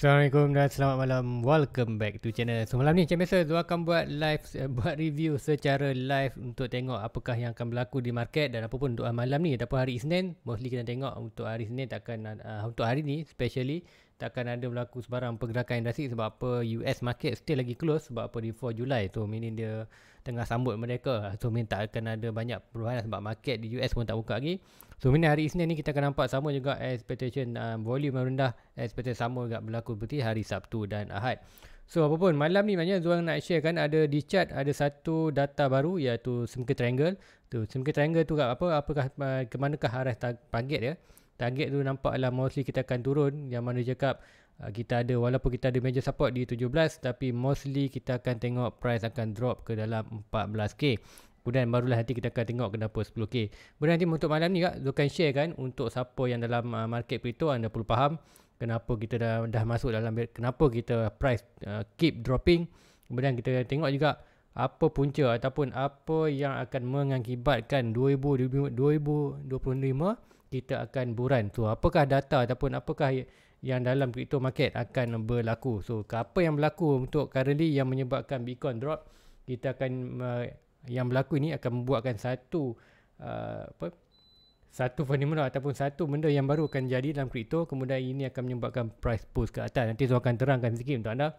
Assalamualaikum dan selamat malam. Welcome back to channel. So malam ni macam biasa, Zul akan buat live, eh, buat review secara live untuk tengok apakah yang akan berlaku di market dan apapun doa ah, malam ni. Ataupun hari Isnin, mostly kita tengok untuk hari Isnin takkan, uh, ah, ah, untuk hari ni especially, takkan ada berlaku sebarang pergerakan industri sebab apa US market still lagi close sebab apa di 4 Julai. So meaning dia tengah sambut mereka so minta akan ada banyak perubahan lah sebab market di US pun tak buka lagi so ini hari Isnin ni kita akan nampak sama juga expectation uh, volume rendah expectation sama juga berlaku seperti hari Sabtu dan Ahad So apa pun malam ni maknanya Zuan nak share kan ada di chat ada satu data baru iaitu semuka triangle. Tu semuka triangle tu apa apakah uh, ke manakah arah target ya? Target tu nampaklah mostly kita akan turun yang mana cakap Ah, kita ada walaupun kita ada major support di 17 tapi mostly kita akan tengok price akan drop ke dalam 14k kemudian barulah nanti kita akan tengok kenapa 10k kemudian nanti untuk malam ni kak Zulkan share kan untuk siapa yang dalam ah, market crypto anda perlu faham kenapa kita dah, dah masuk dalam kenapa kita price uh, keep dropping kemudian kita tengok juga apa punca ataupun apa yang akan mengakibatkan 2025 kita akan buran tu so, apakah data ataupun apakah yang dalam crypto market akan berlaku. So, apa yang berlaku untuk currently yang menyebabkan Bitcoin drop, kita akan uh, yang berlaku ini akan membuatkan satu uh, apa? satu fenomena ataupun satu benda yang baru akan jadi dalam crypto, kemudian ini akan menyebabkan price push ke atas. Nanti saya akan terangkan sikit untuk anda.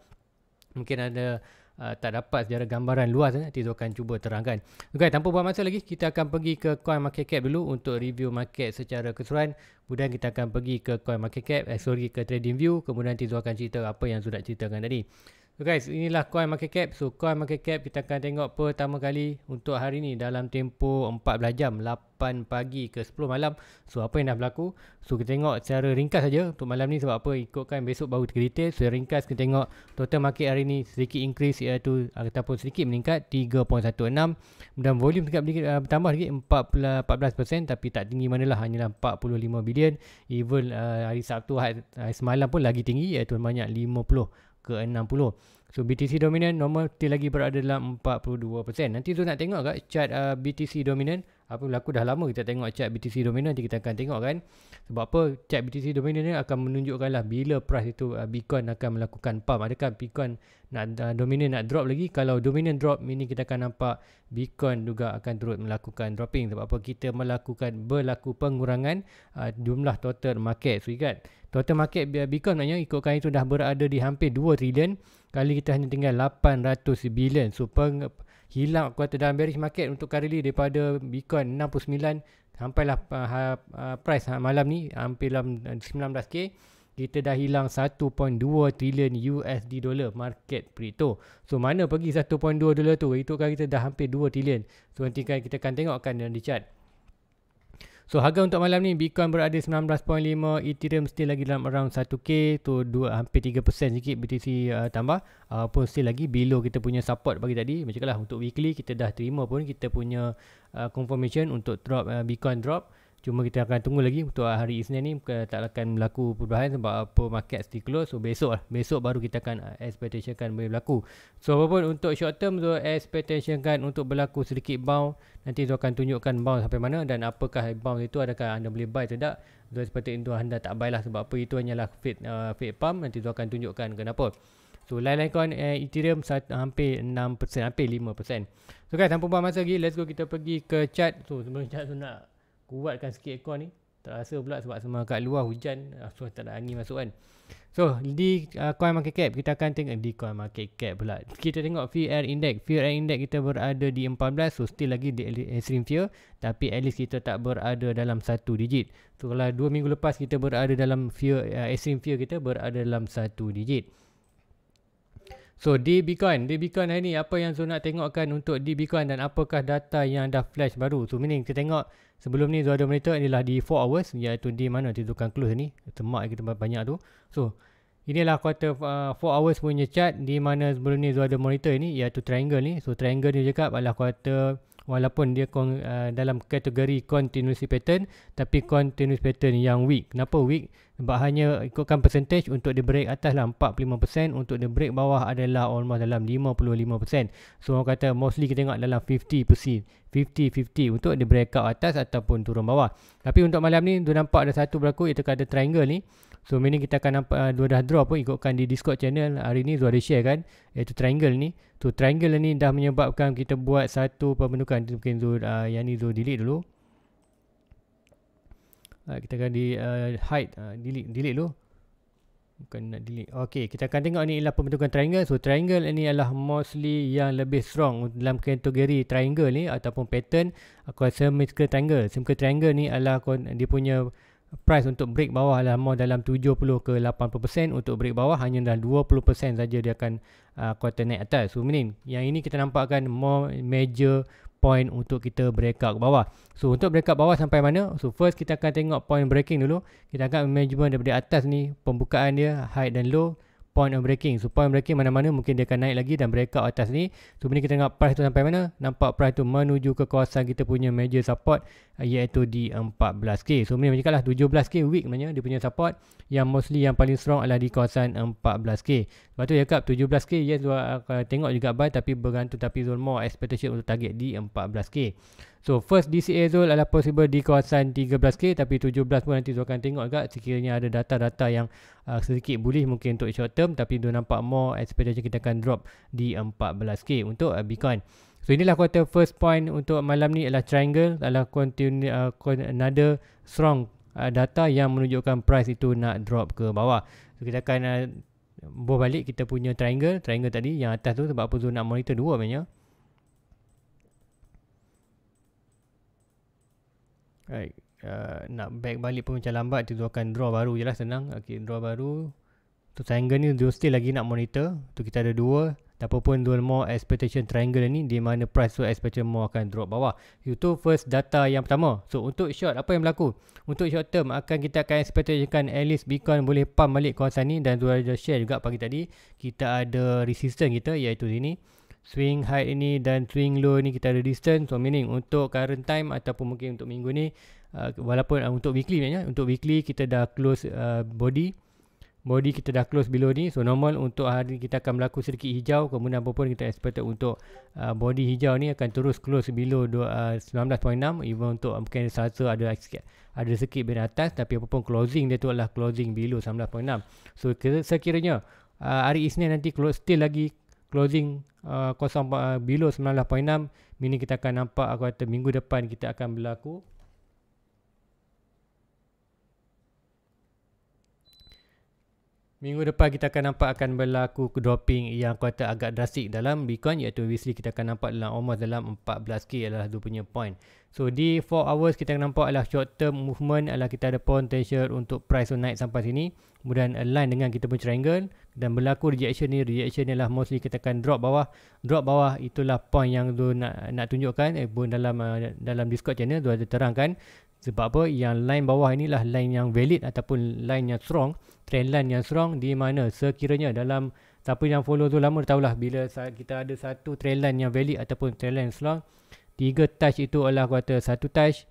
Mungkin ada uh, tak dapat secara gambaran luas eh. Tizo akan cuba terangkan. Okey, tanpa buang masa lagi, kita akan pergi ke coin market cap dulu untuk review market secara keseluruhan. Kemudian kita akan pergi ke coin market cap, eh, sorry ke trading view. Kemudian Tizo akan cerita apa yang sudah ceritakan tadi. So guys, inilah coin market cap. So coin market cap kita akan tengok pertama kali untuk hari ini dalam tempoh 14 jam 8 pagi ke 10 malam. So apa yang dah berlaku? So kita tengok secara ringkas saja untuk malam ni sebab apa? Ikutkan besok baru kita detail. So ringkas kita tengok total market hari ini sedikit increase iaitu ataupun sedikit meningkat 3.16 dan volume sedikit sedikit uh, bertambah lagi 14 14% tapi tak tinggi manalah hanyalah 45 bilion. Even uh, hari Sabtu hari, hari semalam pun lagi tinggi iaitu banyak 50 ke 60. So BTC dominant normal still lagi berada dalam 42%. Nanti tu nak tengok kat chart uh, BTC dominant apa berlaku dah lama kita tengok chart BTC dominant nanti kita akan tengok kan. Sebab apa chat BTC Dominion ni akan menunjukkan lah bila price itu uh, Bitcoin akan melakukan pump. Adakah Bitcoin nak uh, Dominion nak drop lagi? Kalau Dominion drop, ini kita akan nampak Bitcoin juga akan terus melakukan dropping. Sebab apa kita melakukan berlaku pengurangan uh, jumlah total market. So ingat, total market uh, Bitcoin maknanya ikutkan itu dah berada di hampir 2 trilion. Kali kita hanya tinggal 800 bilion. So peng, hilang kuota dalam bearish market untuk kali daripada Bitcoin 69 sampailah uh, uh, price uh, malam ni hampir dalam 19k eh, kita dah hilang 1.2 trilion USD dollar market crypto. So mana pergi 1.2 dollar tu? Itu kan kita dah hampir 2 trilion. So nanti kan kita akan tengok kan di chart. So harga untuk malam ni Bitcoin berada 19.5 Ethereum still lagi dalam around 1k tu dua hampir 3% sikit BTC uh, tambah uh, pun still lagi below kita punya support bagi tadi macam lah untuk weekly kita dah terima pun kita punya uh, confirmation untuk drop uh, Bitcoin drop uh, Cuma kita akan tunggu lagi untuk hari Isnin ni tak akan berlaku perubahan sebab apa market still close. So besok lah. Besok baru kita akan uh, expectation kan boleh berlaku. So apapun untuk short term tu expectation kan untuk berlaku sedikit bounce. Nanti tu akan tunjukkan bounce sampai mana dan apakah bounce itu adakah anda boleh buy atau tidak. So seperti itu anda tak buy lah sebab apa itu hanyalah fit, uh, fit pump. Nanti tu akan tunjukkan kenapa. So lain line coin eh, Ethereum sat, hampir 6% hampir 5%. So guys tanpa buang masa lagi let's go kita pergi ke chat. So sebelum chart tu nak kuatkan sikit aircon ni tak rasa pula sebab semua kat luar hujan so tak ada angin masuk kan so di uh, coin market cap kita akan tengok di coin market cap pula kita tengok fear index fear index kita berada di 14 so still lagi di extreme fear tapi at least kita tak berada dalam satu digit so kalau 2 minggu lepas kita berada dalam fear uh, extreme fear kita berada dalam satu digit So di Bitcoin, di Bitcoin hari ni apa yang Zul nak tengokkan untuk di Bitcoin dan apakah data yang dah flash baru. So meaning kita tengok sebelum ni Zul ada monitor inilah di 4 hours iaitu di mana tidurkan close ni. Temak kita banyak tu. So inilah quarter uh, hours punya chart di mana sebelum ni Zul ada monitor ni iaitu triangle ni. So triangle ni cakap adalah quarter walaupun dia uh, dalam kategori continuous pattern tapi continuous pattern yang weak kenapa weak sebab hanya ikutkan percentage untuk dia break atas lah 45% untuk dia break bawah adalah almost dalam 55% so orang kata mostly kita tengok dalam 50% 50-50 untuk dia break out atas ataupun turun bawah tapi untuk malam ni tu nampak ada satu berlaku iaitu kata triangle ni So meaning kita akan nampak ah, dua dah draw pun ikutkan di Discord channel hari ni sudah share kan iaitu triangle ni. so, triangle ni dah menyebabkan kita buat satu pembentukan mungkin Zul uh, ah, yang ni Zul delete dulu. Uh, kita akan di uh, hide uh, delete delete dulu. Bukan nak delete. Okey, kita akan tengok ni ialah pembentukan triangle. So triangle ni adalah mostly yang lebih strong dalam kategori triangle ni ataupun pattern aku rasa circle triangle. Circle triangle ni adalah dia punya price untuk break bawah adalah more dalam 70 ke 80% untuk break bawah hanya dalam 20% saja dia akan uh, quarter naik atas. So mean yang ini kita nampakkan more major point untuk kita breakout ke bawah. So untuk break breakout bawah sampai mana? So first kita akan tengok point breaking dulu. Kita akan measurement daripada atas ni pembukaan dia high dan low point of breaking. So point of breaking mana-mana mungkin dia akan naik lagi dan breakout atas ni. So bila kita tengok price tu sampai mana, nampak price tu menuju ke kawasan kita punya major support uh, iaitu di 14K. So bila macam lah 17K week namanya dia punya support yang mostly yang paling strong adalah di kawasan 14K. Lepas tu cakap 17K yes dua uh, tengok juga buy tapi bergantung tapi zone more expectation untuk target di 14K. So first DCA Zul adalah possible di kawasan 13K tapi 17 pun nanti Zul akan tengok agak sekiranya ada data-data yang uh, sedikit bullish mungkin untuk short term tapi Zul nampak more expectation kita akan drop di 14K untuk uh, Bitcoin. So inilah quarter first point untuk malam ni adalah triangle adalah continue, uh, another strong uh, data yang menunjukkan price itu nak drop ke bawah. So kita akan uh, buah balik kita punya triangle, triangle tadi yang atas tu sebab apa tu nak monitor dua banyak. Right. Uh, nak back balik pun macam lambat Kita akan draw baru je lah senang okay, Draw baru tu triangle ni dia still lagi nak monitor Tu kita ada dua Tak apa pun dual more expectation triangle ni Di mana price tu expectation more akan drop bawah Itu first data yang pertama So untuk short apa yang berlaku Untuk short term akan kita akan expectationkan At least Bitcoin boleh pump balik kawasan ni Dan dua ada share juga pagi tadi Kita ada resistance kita iaitu sini swing high ini dan swing low ni kita ada distance so meaning untuk current time ataupun mungkin untuk minggu ni uh, walaupun uh, untuk weekly maknanya untuk weekly kita dah close uh, body body kita dah close below ni so normal untuk hari kita akan berlaku sedikit hijau kemudian apa pun kita expect untuk uh, body hijau ni akan terus close below uh, 19.6 even untuk uh, mungkin selasa ada sikit ada sikit bin atas tapi apa pun closing dia tu adalah closing below 19.6 so sekiranya uh, hari Isnin nanti close still lagi closing uh, 0.98 uh, below 98.6 mini kita akan nampak aku kata minggu depan kita akan berlaku Minggu depan kita akan nampak akan berlaku dropping yang kuota agak drastik dalam Bitcoin iaitu obviously kita akan nampak dalam almost dalam 14k adalah dua punya point. So di 4 hours kita akan nampak adalah short term movement adalah kita ada potential untuk price naik sampai sini. Kemudian align dengan kita punya triangle dan berlaku rejection ni. Rejection ni lah mostly kita akan drop bawah. Drop bawah itulah point yang tu nak, nak tunjukkan eh, dalam uh, dalam Discord channel tu ada terangkan. Sebab apa? Yang line bawah inilah line yang valid ataupun line yang strong. Trend line yang strong di mana sekiranya dalam siapa yang follow tu lama tahulah bila kita ada satu trend line yang valid ataupun trend line strong. Tiga touch itu adalah kuota satu touch.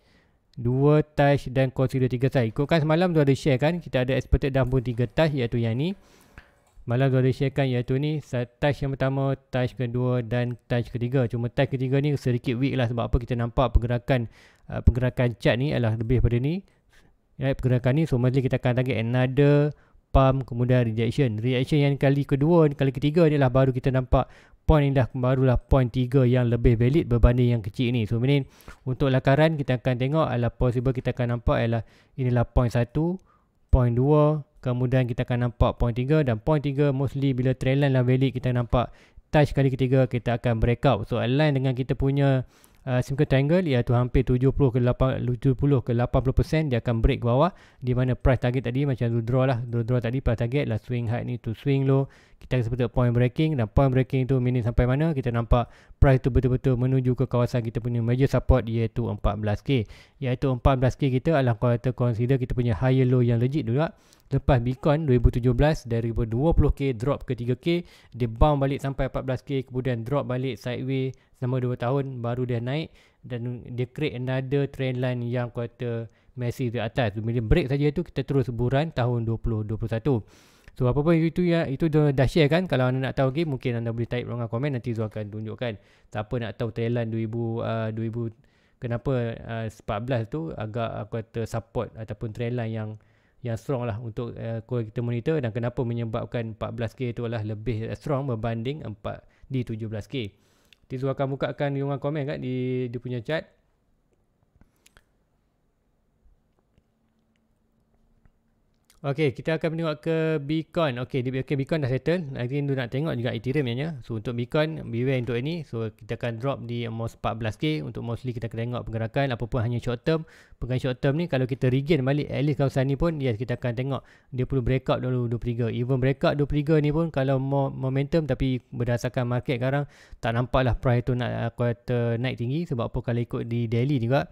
Dua touch dan consider tiga touch. Ikutkan semalam tu ada share kan. Kita ada expected down pun tiga touch iaitu yang ni. Malah tu ada sharekan iaitu ni touch yang pertama, touch kedua dan touch ketiga. Cuma touch ketiga ni sedikit weak lah sebab apa kita nampak pergerakan uh, pergerakan chart ni adalah lebih pada ni. Right, pergerakan ni so mesti kita akan target another pump kemudian rejection. Reaction yang kali kedua, kali ketiga ni lah baru kita nampak point ni dah barulah point tiga yang lebih valid berbanding yang kecil ni. So ini untuk lakaran kita akan tengok adalah possible kita akan nampak adalah inilah point satu, point dua, Kemudian kita akan nampak point 3 dan point 3 mostly bila trend line lah valid kita nampak touch kali ketiga kita akan break out. So align dengan kita punya uh, simple triangle iaitu hampir 70 ke 80, 70 ke 80% dia akan break ke bawah di mana price target tadi macam tu draw lah. Draw, draw tadi price target lah swing high ni to swing low. Kita akan sebut point breaking dan point breaking tu minit sampai mana kita nampak price tu betul-betul menuju ke kawasan kita punya major support iaitu 14K. Iaitu 14K kita adalah kalau kita consider kita punya higher low yang legit juga. Lepas Bitcoin 2017 dari 20k drop ke 3k, dia bounce balik sampai 14k kemudian drop balik sideways selama 2 tahun baru dia naik dan dia create another trend line yang kuat Messi di atas. Bila break saja tu kita terus buran tahun 2021. So apa pun itu ya itu dah share kan kalau anda nak tahu lagi okay, mungkin anda boleh type dalam komen nanti saya akan tunjukkan. Siapa nak tahu trend line 2000 uh, 2000 kenapa uh, 14 tu agak aku kata support ataupun trend line yang yang strong lah untuk uh, eh, core kita monitor dan kenapa menyebabkan 14K itu lah lebih eh, strong berbanding 4 di 17K. Tizu akan bukakan ruangan komen kat di dia punya chat. Okey, kita akan tengok ke Bitcoin. Okey, okay, Bitcoin dah settle. Nanti tu nak tengok juga Ethereum ya, So untuk Bitcoin, beware untuk ini. So kita akan drop di almost 14k. Untuk mostly kita akan tengok pergerakan Apa pun hanya short term. Pergerakan short term ni kalau kita regain balik at least kawasan ni pun yes kita akan tengok dia perlu breakout dulu 23. Even breakout 23 ni pun kalau momentum tapi berdasarkan market sekarang tak nampaklah price tu nak uh, quarter naik tinggi sebab apa kalau ikut di daily juga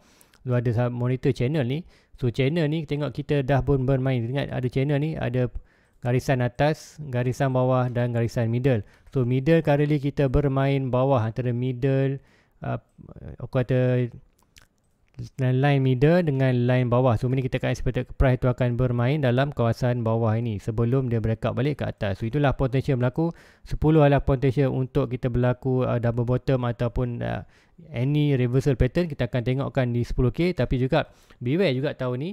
lu ada monitor channel ni so channel ni tengok kita dah pun bermain ingat ada channel ni ada garisan atas garisan bawah dan garisan middle so middle currently kita bermain bawah antara middle uh, aku kata line middle dengan line bawah so ini kita akan expect price itu akan bermain dalam kawasan bawah ini sebelum dia breakout balik ke atas so itulah potential berlaku 10 adalah potential untuk kita berlaku uh, double bottom ataupun uh, any reversal pattern kita akan tengokkan di 10k tapi juga beware juga tahun ni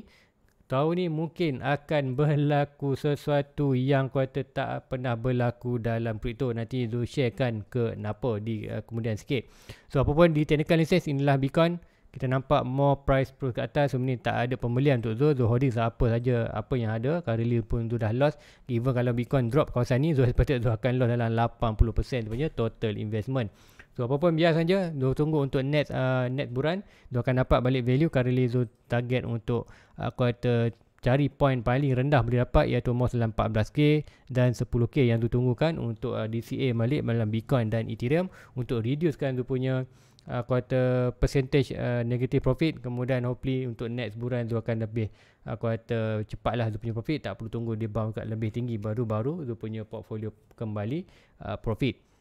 tahun ni mungkin akan berlaku sesuatu yang kuat tak pernah berlaku dalam crypto nanti Zul sharekan ke apa di uh, kemudian sikit so apa pun di technical analysis inilah Bitcoin kita nampak more price proof ke atas sebenarnya so, tak ada pembelian untuk Zul Zul holding apa saja apa yang ada currently pun Zul dah loss even kalau Bitcoin drop kawasan ni Zul sepatutnya Zul akan loss dalam 80% total investment So apa pun biar lah saja Zul tunggu untuk net uh, net buran Zul akan dapat balik value Currently Zul target untuk uh, quarter cari point paling rendah boleh dapat iaitu most dalam 14k dan 10k yang tu tunggukan untuk uh, DCA balik dalam Bitcoin dan Ethereum untuk reducekan tu punya uh, quarter percentage uh, negative profit kemudian hopefully untuk next buran tu akan lebih uh, quarter cepatlah tu punya profit tak perlu tunggu dia bounce kat lebih tinggi baru-baru tu punya portfolio kembali uh, profit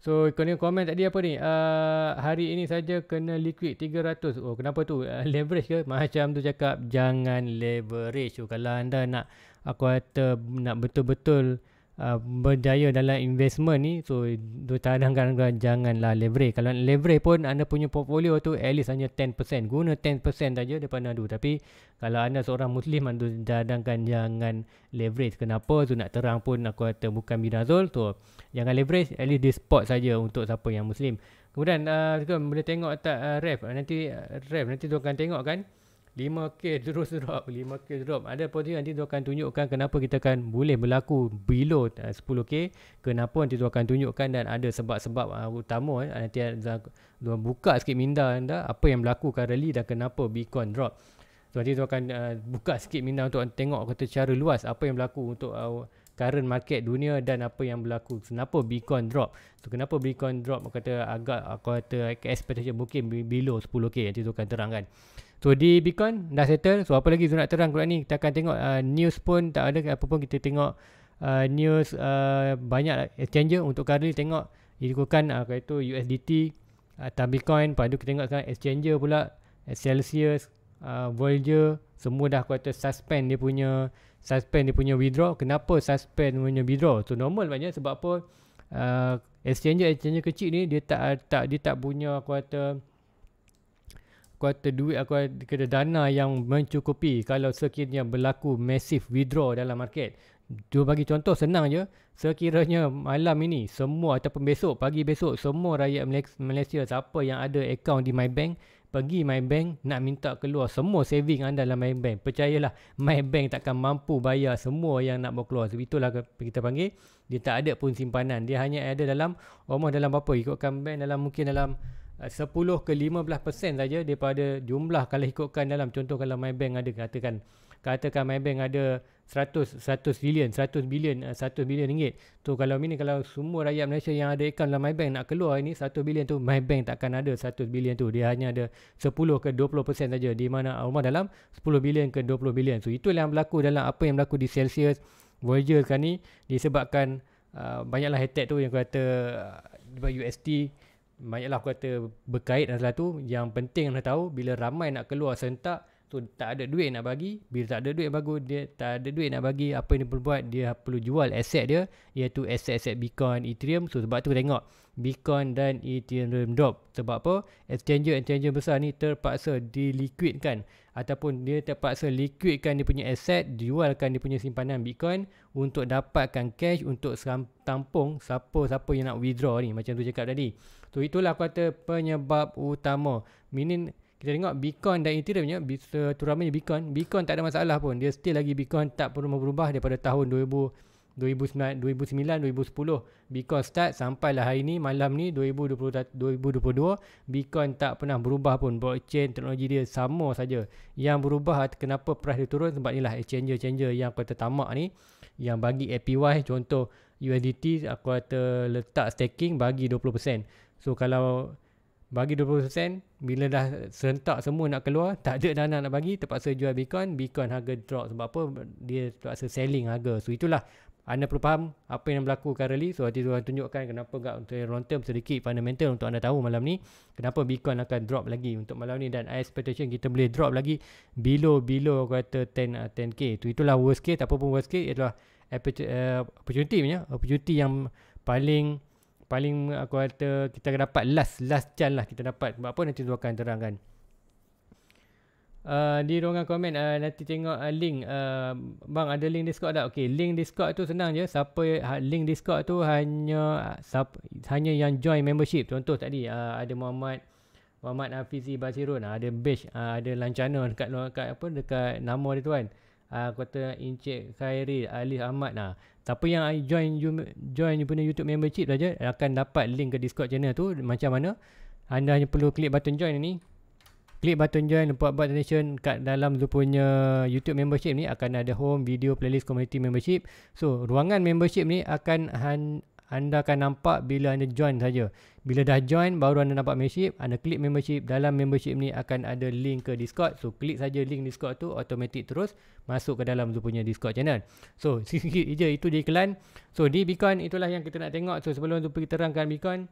So kena komen tadi apa ni? Uh, hari ini saja kena liquid 300. Oh kenapa tu? Uh, leverage ke? Macam tu cakap jangan leverage. So, kalau anda nak aku kata nak betul-betul uh, Uh, berjaya dalam investment ni so terhadang-hadang janganlah leverage kalau leverage pun anda punya portfolio tu at least hanya 10% guna 10% saja daripada anda tapi kalau anda seorang muslim anda terhadang jangan leverage kenapa tu nak terang pun aku kata bukan bidang zul tu jangan leverage at least di spot saja untuk siapa yang muslim kemudian uh, boleh tengok tak uh, ref nanti uh, ref nanti tu akan tengok kan 5K terus drop 5K drop Ada positif nanti tu akan tunjukkan Kenapa kita akan boleh berlaku Below 10K eh, Kenapa nanti tu akan tunjukkan Dan ada sebab-sebab ah, utama eh, Nanti tu buka sikit minda anda Apa yang berlaku currently Dan kenapa Bitcoin drop So nanti tu akan eh, buka sikit minda Untuk tengok kata secara luas Apa yang berlaku untuk current market dunia dan apa yang berlaku kenapa Bitcoin drop so kenapa Bitcoin drop kata agak aku kata expectation mungkin below 10k nanti tu akan terangkan. So di Bitcoin dah settle. So apa lagi Zul nak terang kurang ni? Kita akan tengok uh, news pun tak ada apa pun kita tengok uh, news uh, banyak exchange untuk kali tengok ikutkan uh, kata itu USDT atau uh, Bitcoin. Padu kita tengok sekarang exchanger pula Celsius uh, Voyager semua dah kata suspend dia punya suspend dia punya withdraw. Kenapa suspend dia punya withdraw? So normal banyak sebab apa? Uh, exchange exchanger kecil ni dia tak tak dia tak punya kuota aku kata duit aku kata dana yang mencukupi kalau sekiranya berlaku massive withdraw dalam market. Cuba bagi contoh senang je. Sekiranya malam ini semua ataupun besok, pagi besok semua rakyat Malaysia siapa yang ada account di MyBank pergi MyBank nak minta keluar semua saving anda dalam MyBank. Percayalah MyBank takkan mampu bayar semua yang nak bawa keluar. Sebab itulah kita panggil dia tak ada pun simpanan. Dia hanya ada dalam rumah dalam apa ikutkan bank dalam mungkin dalam 10 ke 15% saja daripada jumlah kalau ikutkan dalam contoh kalau MyBank ada katakan katakan MyBank ada 100 100 billion 100 billion 1 billion ringgit tu kalau ini kalau semua rakyat Malaysia yang ada akaun dalam MyBank nak keluar ini 1 billion tu MyBank takkan ada 100 billion tu dia hanya ada 10 ke 20% saja di mana rumah dalam 10 billion ke 20 billion so itu yang berlaku dalam apa yang berlaku di Celsius Voyager sekarang ni disebabkan uh, banyaklah attack tu yang kata uh, UST banyaklah aku kata berkait adalah tu yang penting nak tahu bila ramai nak keluar sentak tu tak ada duit nak bagi bila tak ada duit bagus dia tak ada duit nak bagi apa yang dia perlu buat dia perlu jual aset dia iaitu aset-aset Bitcoin Ethereum so sebab tu tengok Bitcoin dan Ethereum drop sebab apa exchange exchange besar ni terpaksa diliquidkan ataupun dia terpaksa liquidkan dia punya aset jualkan dia punya simpanan Bitcoin untuk dapatkan cash untuk tampung siapa-siapa yang nak withdraw ni macam tu cakap tadi So itulah aku kata penyebab utama. Meaning kita tengok Bitcoin dan Ethereum ya, seturamanya Bitcoin, Bitcoin tak ada masalah pun. Dia still lagi Bitcoin tak perlu berubah daripada tahun 2000 2009, 2010 Bitcoin start lah hari ni malam ni 2020, 2022 Bitcoin tak pernah berubah pun blockchain teknologi dia sama saja yang berubah kenapa price dia turun sebab inilah exchanger-exchanger yang kata tamak ni yang bagi APY contoh USDT aku kata letak staking bagi 20%. So kalau bagi 20% bila dah serentak semua nak keluar tak ada dana nak bagi terpaksa jual Bitcoin Bitcoin harga drop sebab apa dia terpaksa selling harga so itulah anda perlu faham apa yang berlaku currently so nanti saya tunjukkan kenapa enggak untuk long term sedikit fundamental untuk anda tahu malam ni kenapa Bitcoin akan drop lagi untuk malam ni dan expectation kita boleh drop lagi below below kata 10 10k tu itulah worst case apa pun worst case ialah uh, opportunity punya opportunity yang paling paling aku kata kita dapat last last chance lah kita dapat sebab apa nanti tu akan terangkan uh, di ruangan komen uh, nanti tengok uh, link uh, bang ada link discord tak Okey, link discord tu senang je siapa ha, link discord tu hanya sub, hanya yang join membership contoh tadi uh, ada Muhammad Muhammad Hafizi Basirun uh, ada Bish uh, ada Lancana dekat, dekat apa dekat nama dia tu kan uh, kata Encik Khairil Alif Ahmad lah. Siapa yang join join you punya YouTube membership saja akan dapat link ke Discord channel tu macam mana. Anda hanya perlu klik button join ni. Klik button join lepas buat donation kat dalam tu punya YouTube membership ni akan ada home, video, playlist, community membership. So, ruangan membership ni akan anda akan nampak bila anda join saja. Bila dah join baru anda nampak membership, anda klik membership. Dalam membership ni akan ada link ke Discord. So klik saja link Discord tu automatik terus masuk ke dalam tu punya Discord channel. So sikit je itu je iklan. So di Bitcoin itulah yang kita nak tengok. So sebelum tu pergi terangkan Bitcoin.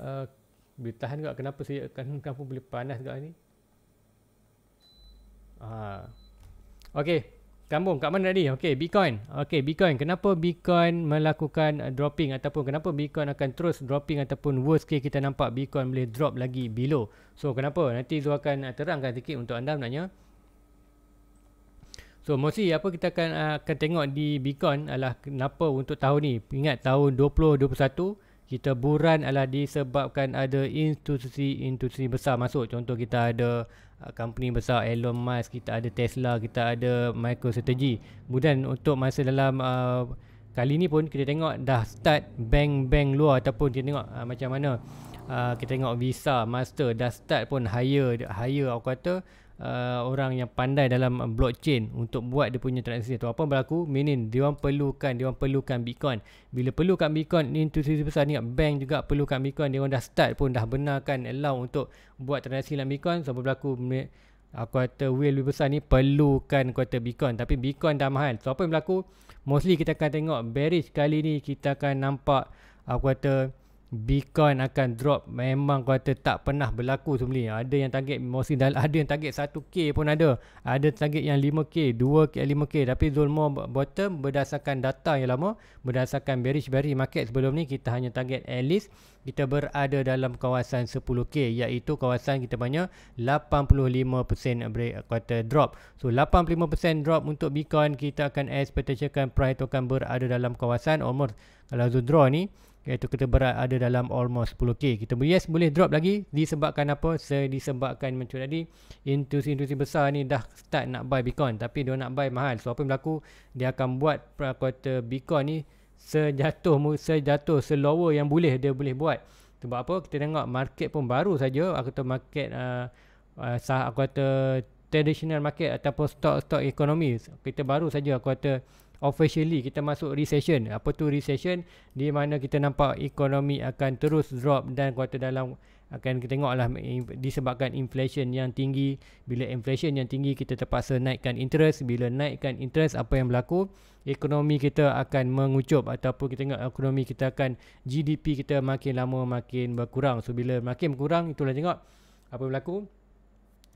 Uh, tahan tak kenapa saya akan kampung boleh panas dekat ni? Ah. Okey. Kambung kat mana tadi? Okey, Bitcoin. Okey, Bitcoin. Kenapa Bitcoin melakukan uh, dropping ataupun kenapa Bitcoin akan terus dropping ataupun worst case kita nampak Bitcoin boleh drop lagi below. So, kenapa? Nanti Zul akan uh, terangkan sikit untuk anda sebenarnya. So, mesti apa kita akan, uh, akan tengok di Bitcoin adalah kenapa untuk tahun ni. Ingat tahun 2021 kita buran adalah disebabkan ada institusi-institusi besar masuk. Contoh kita ada uh, company besar Elon Musk, kita ada Tesla, kita ada MicroStrategy. Kemudian untuk masa dalam uh, kali ni pun kita tengok dah start bank-bank luar ataupun kita tengok uh, macam mana Ah, kita tengok visa master dah start pun hire hire aku kata Uh, orang yang pandai dalam blockchain untuk buat dia punya transaksi tu apa berlaku meaning dia orang perlukan dia orang perlukan bitcoin bila perlukan bitcoin ni institusi besar ni bank juga perlukan bitcoin dia orang dah start pun dah benarkan allow untuk buat transaksi dalam bitcoin so berlaku aku kata whale lebih besar ni perlukan kuota bitcoin tapi bitcoin dah mahal so apa yang berlaku mostly kita akan tengok bearish kali ni kita akan nampak aku kata Bitcoin akan drop memang kau kata tak pernah berlaku sebelum ni. Ada yang target mesti dah ada yang target 1k pun ada. Ada target yang 5k, 2k, 5k tapi Zulmo bottom berdasarkan data yang lama, berdasarkan bearish bearish market sebelum ni kita hanya target at least kita berada dalam kawasan 10k iaitu kawasan kita punya 85% break kata drop. So 85% drop untuk Bitcoin kita akan expectation price token berada dalam kawasan almost kalau Zul draw ni iaitu kereta berat ada dalam almost 10k. Kita boleh yes boleh drop lagi disebabkan apa? Se disebabkan macam tadi intuisi-intuisi besar ni dah start nak buy Bitcoin tapi dia nak buy mahal. So apa yang berlaku? Dia akan buat kuota Bitcoin ni sejatuh sejatuh selower yang boleh dia boleh buat. Sebab apa? Kita tengok market pun baru saja aku tu market uh, uh, sah aku kata traditional market ataupun stock-stock ekonomi. Kita baru saja aku kata officially kita masuk recession. Apa tu recession? Di mana kita nampak ekonomi akan terus drop dan kuota dalam akan kita tengok lah disebabkan inflation yang tinggi. Bila inflation yang tinggi kita terpaksa naikkan interest. Bila naikkan interest apa yang berlaku? Ekonomi kita akan mengucup ataupun kita tengok ekonomi kita akan GDP kita makin lama makin berkurang. So bila makin berkurang itulah tengok apa berlaku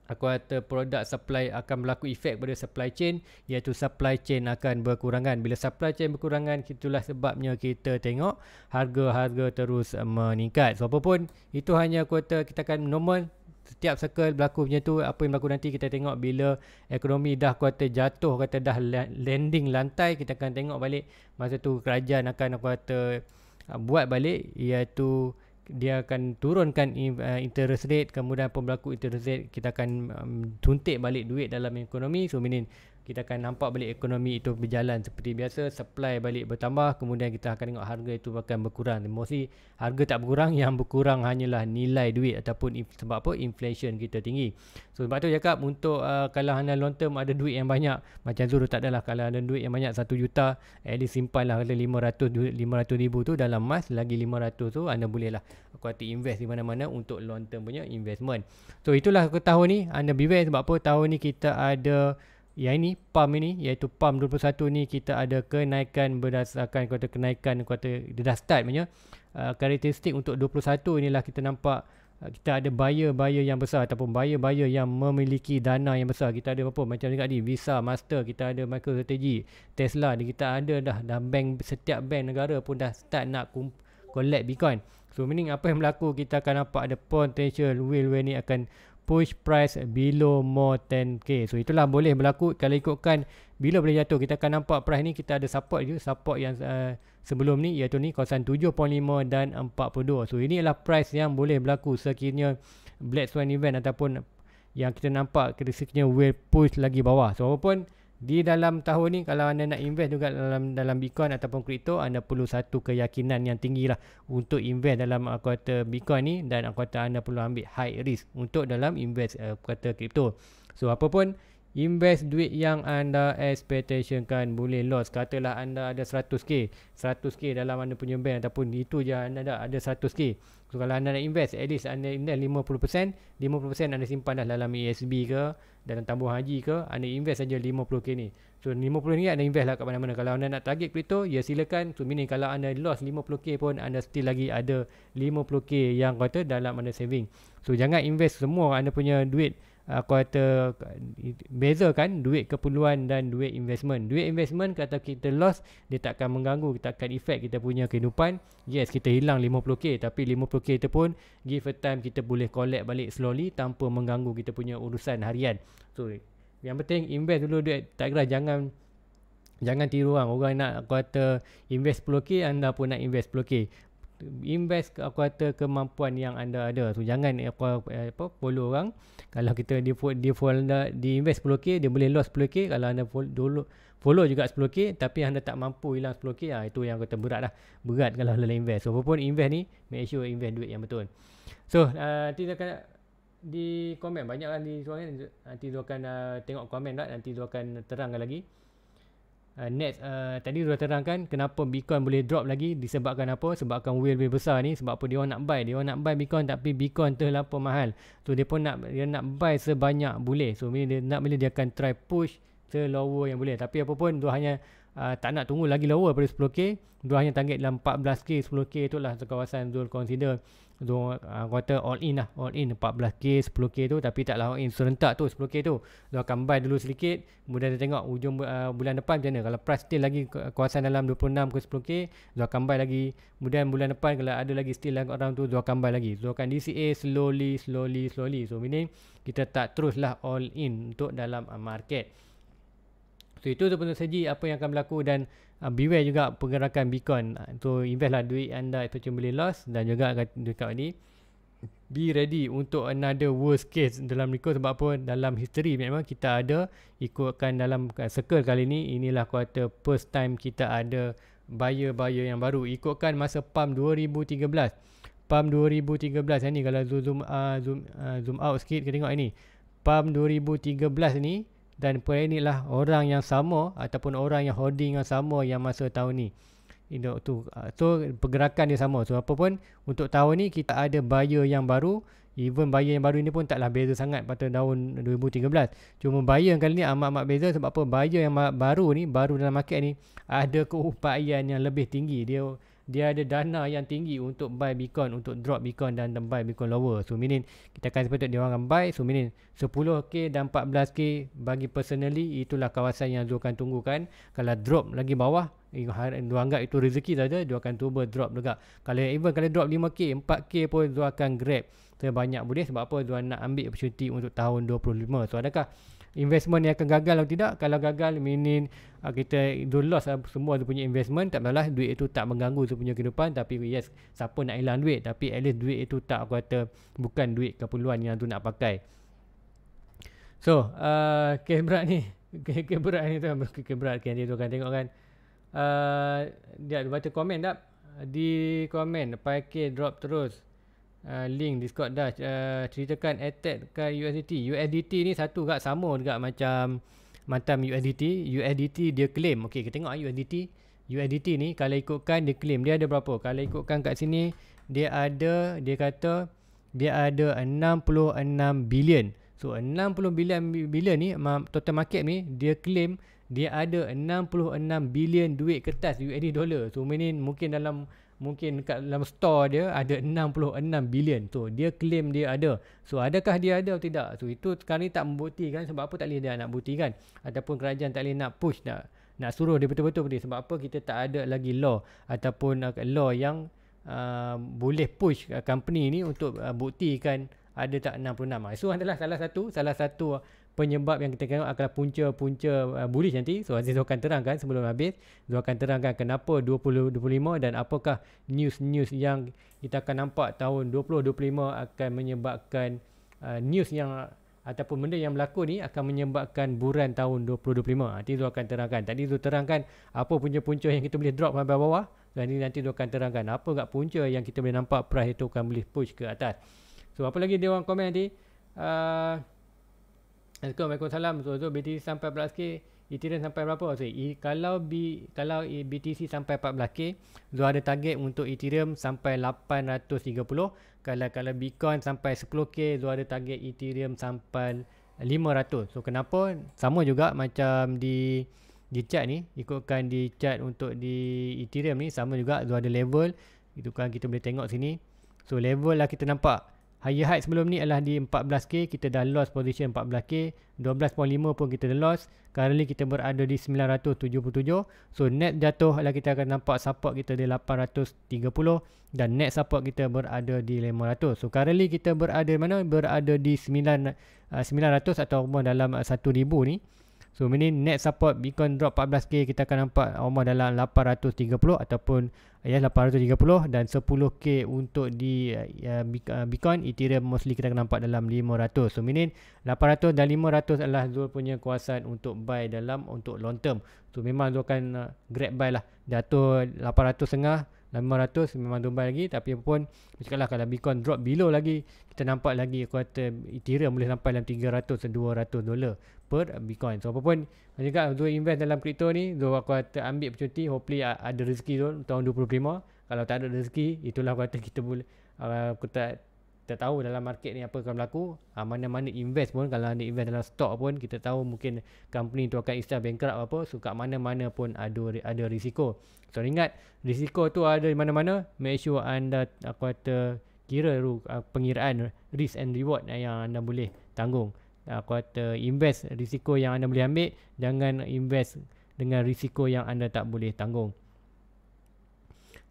aku kata produk supply akan berlaku efek pada supply chain iaitu supply chain akan berkurangan bila supply chain berkurangan itulah sebabnya kita tengok harga-harga terus meningkat so apapun itu hanya aku kata kita akan normal setiap circle berlaku macam tu apa yang berlaku nanti kita tengok bila ekonomi dah kuota jatuh kata dah landing lantai kita akan tengok balik masa tu kerajaan akan aku kata uh, buat balik iaitu dia akan turunkan uh, interest rate kemudian pembelaku interest rate kita akan um, tuntik balik duit dalam ekonomi so meaning kita akan nampak balik ekonomi itu berjalan seperti biasa supply balik bertambah kemudian kita akan tengok harga itu akan berkurang mesti harga tak berkurang yang berkurang hanyalah nilai duit ataupun sebab apa inflation kita tinggi so sebab tu cakap untuk uh, kalau anda long term ada duit yang banyak macam Zuru tak adalah kalau ada duit yang banyak 1 juta at least simpanlah kata 500 ribu tu dalam emas lagi 500 tu anda boleh lah aku kata invest di mana-mana untuk long term punya investment so itulah aku tahun ni anda beware sebab apa tahun ni kita ada yang ini pam ini iaitu pam 21 ni kita ada kenaikan berdasarkan kuota kenaikan kuota dia dah start punya uh, karakteristik untuk 21 inilah kita nampak uh, kita ada buyer-buyer yang besar ataupun buyer-buyer yang memiliki dana yang besar kita ada apa macam dekat ni Visa, Master, kita ada MicroStrategy, Tesla ni kita ada dah dah bank setiap bank negara pun dah start nak kum- collect Bitcoin. So meaning apa yang berlaku kita akan nampak ada potential will when ni akan push price below more 10k so itulah boleh berlaku kalau ikutkan bila boleh jatuh kita akan nampak price ni kita ada support je support yang uh, sebelum ni iaitu ni kawasan 7.5 dan 42 so ini adalah price yang boleh berlaku sekiranya black swan event ataupun yang kita nampak kita sekiranya will push lagi bawah so apapun di dalam tahun ni kalau anda nak invest juga dalam dalam Bitcoin ataupun kripto anda perlu satu keyakinan yang tinggi lah untuk invest dalam uh, kuota Bitcoin ni dan aku uh, kata anda perlu ambil high risk untuk dalam invest uh, kuota kripto. So apa pun invest duit yang anda expectationkan boleh loss. Katalah anda ada 100k, 100k dalam anda punya bank ataupun itu je anda ada 100k. So kalau anda nak invest at least anda invest 50%, 50% anda simpan dah dalam ESB ke, dalam tabung haji ke, anda invest saja 50k ni. So 50 ni anda invest lah kat mana-mana. Kalau anda nak target crypto, ya silakan. So meaning kalau anda lost 50k pun anda still lagi ada 50k yang kata dalam anda saving. So jangan invest semua anda punya duit aku kata beza kan duit keperluan dan duit investment duit investment kata kita loss dia takkan mengganggu kita takkan effect kita punya kehidupan yes kita hilang 50k tapi 50k tu pun give a time kita boleh collect balik slowly tanpa mengganggu kita punya urusan harian so yang penting invest dulu duit tak kira jangan jangan tiru orang orang nak aku kata invest 10k anda pun nak invest 10k invest aku kata kemampuan yang anda ada so jangan eh, apa eh, apa follow orang kalau kita di di follow di invest 10k dia boleh loss 10k kalau anda dulu follow juga 10k tapi anda tak mampu hilang 10k ha, ah, itu yang kata berat dah berat kalau anda invest so apapun invest ni make sure invest duit yang betul so uh, nanti dia akan di komen banyak kan di suara nanti dia akan uh, tengok komen tak lah. nanti dia akan terangkan lagi uh, net uh, tadi sudah terangkan kenapa Bitcoin boleh drop lagi disebabkan apa sebabkan whale whale besar ni sebab apa dia orang nak buy dia orang nak buy Bitcoin tapi Bitcoin terlalu mahal so dia pun nak dia nak buy sebanyak boleh so bila dia nak bila dia akan try push ke lower yang boleh tapi apa pun dia hanya uh, tak nak tunggu lagi lower pada 10k dia hanya target dalam 14k 10k itulah kawasan dual consider do uh, ah, kata all in lah all in 14k 10k tu tapi tak lah all in serentak tu 10k tu so akan buy dulu sedikit kemudian dia tengok hujung uh, ah, bulan depan macam mana kalau price still lagi kuasa dalam 26 ke 10k so akan buy lagi kemudian bulan depan kalau ada lagi still lah orang tu so akan buy lagi so akan DCA slowly slowly slowly so ini kita tak terus lah all in untuk dalam ah, market so itu tu pun saji apa yang akan berlaku dan uh, beware juga pergerakan Bitcoin. So ah, invest lah duit anda itu cuma boleh loss dan juga dekat ni be ready untuk another worst case dalam record sebab apa dalam history memang kita ada ikutkan dalam ah, circle kali ni inilah quarter first time kita ada buyer-buyer yang baru ikutkan masa pump 2013 pam 2013 ni kalau zoom uh, zoom uh, zoom out sikit kita tengok ini pam 2013 ni dan planet lah orang yang sama ataupun orang yang holding yang sama yang masa tahun ni itu you ah, tu so pergerakan dia sama so apa pun untuk tahun ni kita ada buyer yang baru even buyer yang baru ni pun taklah beza sangat pada tahun 2013 cuma buyer yang kali ni amat-amat beza sebab apa buyer yang baru ni baru dalam market ni ada keupayaan yang lebih tinggi dia dia ada dana yang tinggi untuk buy Bitcoin untuk drop Bitcoin dan buy Bitcoin lower so meaning kita akan sepatutnya dia orang akan buy so meaning 10k dan 14k bagi personally itulah kawasan yang dia akan tunggukan kalau drop lagi bawah dia anggap itu rezeki saja dia akan cuba drop juga kalau even kalau drop 5k 4k pun dia akan grab Terbanyak, boleh sebab apa dia nak ambil opportunity untuk tahun 25 so adakah investment yang akan gagal atau tidak kalau gagal meaning uh, kita do loss uh, semua tu punya investment tak malah duit itu tak mengganggu tu punya kehidupan tapi yes siapa nak hilang duit tapi at least duit itu tak aku kata bukan duit keperluan yang tu nak pakai so uh, ah, kes berat ni kes berat ni tu kes berat kan dia tu kan tengok kan uh, dia baca komen tak di komen pakai drop terus Uh, link Discord dah uh, ceritakan attack ke USDT. USDT ni satu gak sama juga macam macam USDT. USDT dia claim. Okey, kita tengok ah, USDT. USDT ni kalau ikutkan dia claim dia ada berapa? Kalau ikutkan kat sini dia ada dia kata dia ada 66 bilion. So 60 bilion bilion ni total market ni dia claim dia ada 66 bilion duit kertas USD dollar. So mungkin dalam mungkin kat dalam store dia ada 66 bilion tu so, dia claim dia ada so adakah dia ada atau tidak so itu sekarang ni tak membuktikan sebab apa tak boleh dia nak buktikan ataupun kerajaan tak boleh nak push nak nak suruh dia betul-betul boleh sebab apa kita tak ada lagi law ataupun uh, law yang uh, boleh push uh, company ni untuk uh, buktikan ada tak 66 so adalah salah satu salah satu penyebab yang kita tengok adalah punca-punca uh, bullish nanti. So Aziz akan terangkan sebelum habis. Dia akan terangkan kenapa 2025 dan apakah news-news yang kita akan nampak tahun 2025 akan menyebabkan uh, news yang ataupun benda yang berlaku ni akan menyebabkan buran tahun 2025. Ha, nanti dia akan terangkan. Tadi dia terangkan apa punca-punca yang kita boleh drop sampai bawah. Dan ini nanti dia akan terangkan apa enggak punca yang kita boleh nampak price itu akan boleh push ke atas. So apa lagi dia orang komen nanti? Uh, Assalamualaikum. So, so BTC sampai 14k, Ethereum sampai berapa? So, e, kalau B, kalau e, BTC sampai 14k, so ada target untuk Ethereum sampai 830. Kalau kalau Bitcoin sampai 10k, so ada target Ethereum sampai 500. So kenapa? Sama juga macam di di chart ni, ikutkan di chart untuk di Ethereum ni sama juga so ada level. Itu kan kita boleh tengok sini. So level lah kita nampak. Higher high sebelum ni adalah di 14K. Kita dah lost position 14K. 12.5 pun kita dah lost. Currently kita berada di 977. So net jatuh adalah kita akan nampak support kita di 830. Dan net support kita berada di 500. So currently kita berada mana? Berada di 9, uh, 900 atau dalam 1000 eh, ni. So ini net support Bitcoin drop 14k kita akan nampak almost dalam 830 ataupun eh, ya 830 dan 10k untuk di uh, Bitcoin Ethereum mostly kita akan nampak dalam 500. So ini 800 dan 500 adalah Zul punya kuasa untuk buy dalam untuk long term. So memang Zul akan uh, grab buy lah. Jatuh 800 setengah 500 memang tumbal lagi tapi pun cakaplah kalau Bitcoin drop below lagi kita nampak lagi kuota Ethereum boleh sampai dalam 300 dan 200 dolar per Bitcoin. So, apa pun, macam kat, untuk invest dalam kripto ni, tu aku kata ambil percuti, hopefully ada rezeki tu tahun 2025. Kalau tak ada rezeki, itulah aku kata kita boleh, uh, aku tak, tak tahu dalam market ni apa akan berlaku. Ah, mana-mana invest pun, kalau anda invest dalam stock pun, kita tahu mungkin company tu akan istilah bankrupt apa, so mana-mana pun ada ada risiko. So, ingat, risiko tu ada di mana-mana, make sure anda, aku kata, kira uh, pengiraan risk and reward yang anda boleh tanggung. Ah, aku kata invest risiko yang anda boleh ambil jangan invest dengan risiko yang anda tak boleh tanggung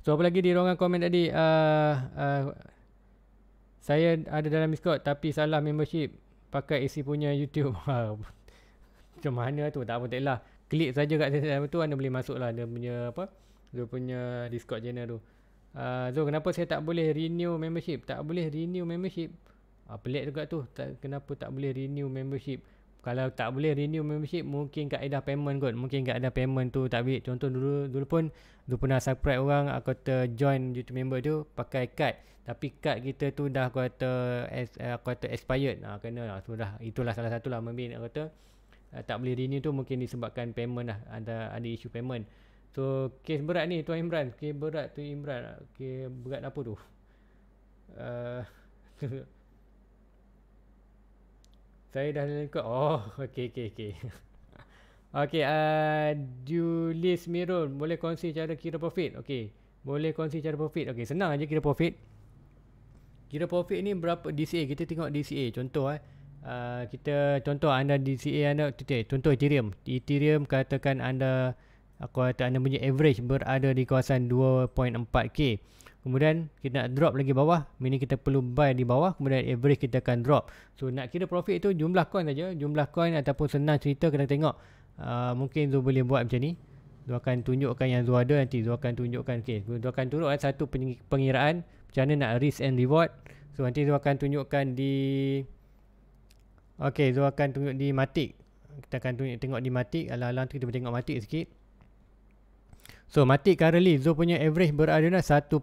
so apa lagi di ruangan komen tadi uh, uh, saya ada dalam discord tapi salah membership pakai isi punya youtube macam mana tu tak apa tak lah klik saja kat dalam tu anda boleh masuk lah dia punya apa dia punya discord channel tu uh, so kenapa saya tak boleh renew membership tak boleh renew membership Uh, pelik juga tu tak, kenapa tak boleh renew membership kalau tak boleh renew membership mungkin kaedah payment kot mungkin kaedah payment tu tak boleh. contoh dulu dulu pun dulu pernah subscribe orang aku kata join youtube member tu pakai card tapi card kita tu dah aku kata aku kata expired ha, kena lah sudah itulah salah satulah mungkin aku kata ah, tak boleh renew tu mungkin disebabkan payment lah ada ada isu payment so kes berat ni tuan Imran kes berat tu Imran kes berat apa tu uh, Saya dah lengkap. Oh, okey okey okey. okey, a uh, Mirul boleh kongsi cara kira profit. Okey. Boleh kongsi cara profit. Okey, senang aja kira profit. Kira profit ni berapa DCA? Kita tengok DCA contoh eh. Uh, kita contoh anda DCA anda titik contoh Ethereum. Ethereum katakan anda aku kata anda punya average berada di kawasan 2.4k. Kemudian kita nak drop lagi bawah. Mini kita perlu buy di bawah. Kemudian average kita akan drop. So nak kira profit itu jumlah coin saja. Jumlah coin ataupun senang cerita kena tengok. Uh, mungkin Zul boleh buat macam ni. Zul akan tunjukkan yang Zul ada nanti. Zul akan tunjukkan. Okay. Zul akan turut eh, kan satu pengiraan. Macam mana nak risk and reward. So nanti Zul akan tunjukkan di... Okay Zul akan tunjuk di matik. Kita akan tunjuk, tengok di matik. Alang-alang tu kita boleh tengok matik sikit. So mati currently Zul punya average berada dah 1.6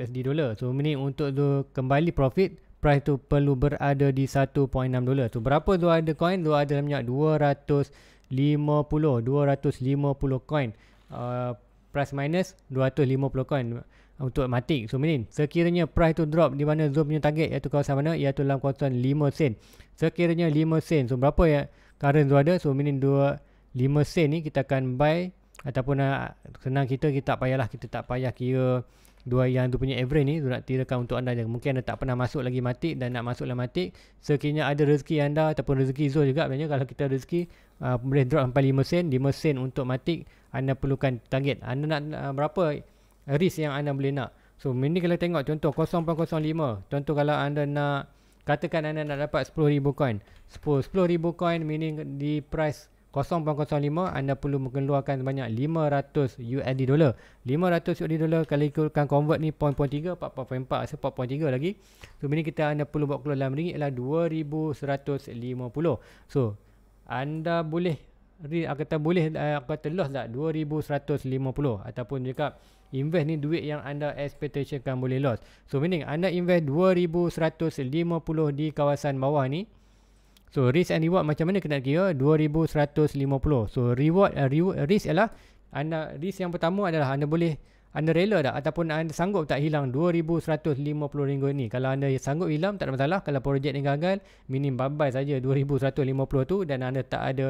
USD dollar. So ini untuk Zul kembali profit price tu perlu berada di 1.6 dolar. So berapa Zul ada coin? Zul ada banyak 250 250 coin. Uh, price minus 250 coin untuk matik. So mean sekiranya price tu drop di mana Zul punya target iaitu kawasan mana iaitu dalam kawasan 5 sen. Sekiranya 5 sen. So berapa ya current Zul ada? So mean 2 5 sen ni kita akan buy ataupun uh, senang kita kita tak payahlah kita tak payah kira dua yang tu punya average ni tu nak tirakan untuk anda yang Mungkin anda tak pernah masuk lagi matik dan nak masuk lagi matik. Sekiranya ada rezeki anda ataupun rezeki Zul juga sebenarnya kalau kita rezeki uh, boleh drop sampai 5 sen, 5 sen untuk matik anda perlukan target. Anda nak uh, berapa risk yang anda boleh nak. So ini kalau tengok contoh 0.05. Contoh kalau anda nak katakan anda nak dapat 10,000 coin. 10,000 coin meaning di price 0.05 0.05 anda perlu mengeluarkan sebanyak 500 USD dollar 500 USD dollar kalau ikutkan convert ni 0.3 4.4 so 4.3 lagi so bila kita anda perlu buat keluar dalam ringgit ialah 2150 so anda boleh kata boleh eh, kata loss lah, tak 2150 ataupun cakap invest ni duit yang anda expectation expectationkan boleh loss so meaning anda invest 2150 di kawasan bawah ni So risk and reward macam mana kena kira? 2150. So reward uh, risk ialah anda risk yang pertama adalah anda boleh anda rela tak ataupun anda sanggup tak hilang RM2,150 ni kalau anda sanggup hilang tak ada masalah kalau projek ni gagal minim bye-bye saja RM2,150 tu dan anda tak ada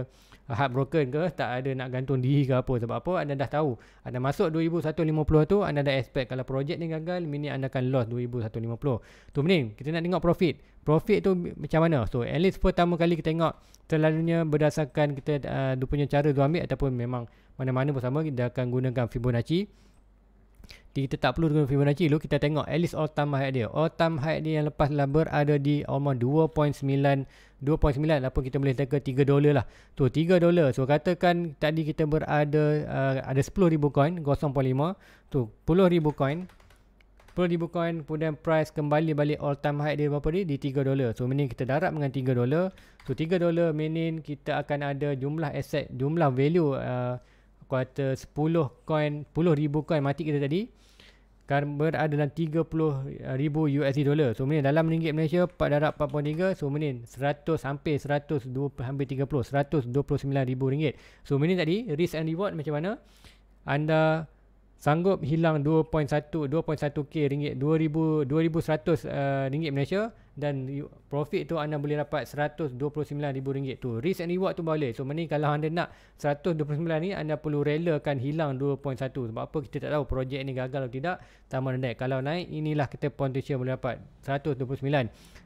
heartbroken ke tak ada nak gantung diri ke apa sebab apa anda dah tahu anda masuk RM2,150 tu anda dah expect kalau projek ni gagal minim anda akan loss RM2,150 tu mending kita nak tengok profit profit tu macam mana so at least pertama kali kita tengok selalunya berdasarkan kita uh, punya cara tu ambil ataupun memang mana-mana bersama kita akan gunakan Fibonacci jadi kita tak perlu guna Fibonacci dulu kita tengok at least all time high dia. All time high dia yang lepas lah berada di almost 2.9 2.9 ataupun kita boleh tengok 3 dolar lah. Tu 3 dolar. So katakan tadi kita berada uh, ada 10,000 coin 0.5 tu 10,000 coin 10,000 coin kemudian price kembali balik all time high dia berapa ni di 3 dolar. So meaning kita darab dengan 3 dolar. Tu 3 dolar meaning kita akan ada jumlah aset jumlah value uh, kuarter 10 coin 10,000 coin mati kita tadi Kan berada dalam 30,000 US dollar. So, mungkin dalam ringgit Malaysia, pak darab 4.3. So, mungkin 100 hampir 120 hampir 30. 129,000 ringgit. So, mungkin tadi, risk and reward macam mana? Anda sanggup hilang 2.1 2.1k ringgit 2000 2100 uh, ringgit Malaysia dan profit tu anda boleh dapat 129000 ringgit tu risk and reward tu boleh so mana kalau anda nak 129 ni anda perlu relakan hilang 2.1 sebab apa kita tak tahu projek ni gagal atau tidak sama naik. kalau naik inilah kita potential boleh dapat 129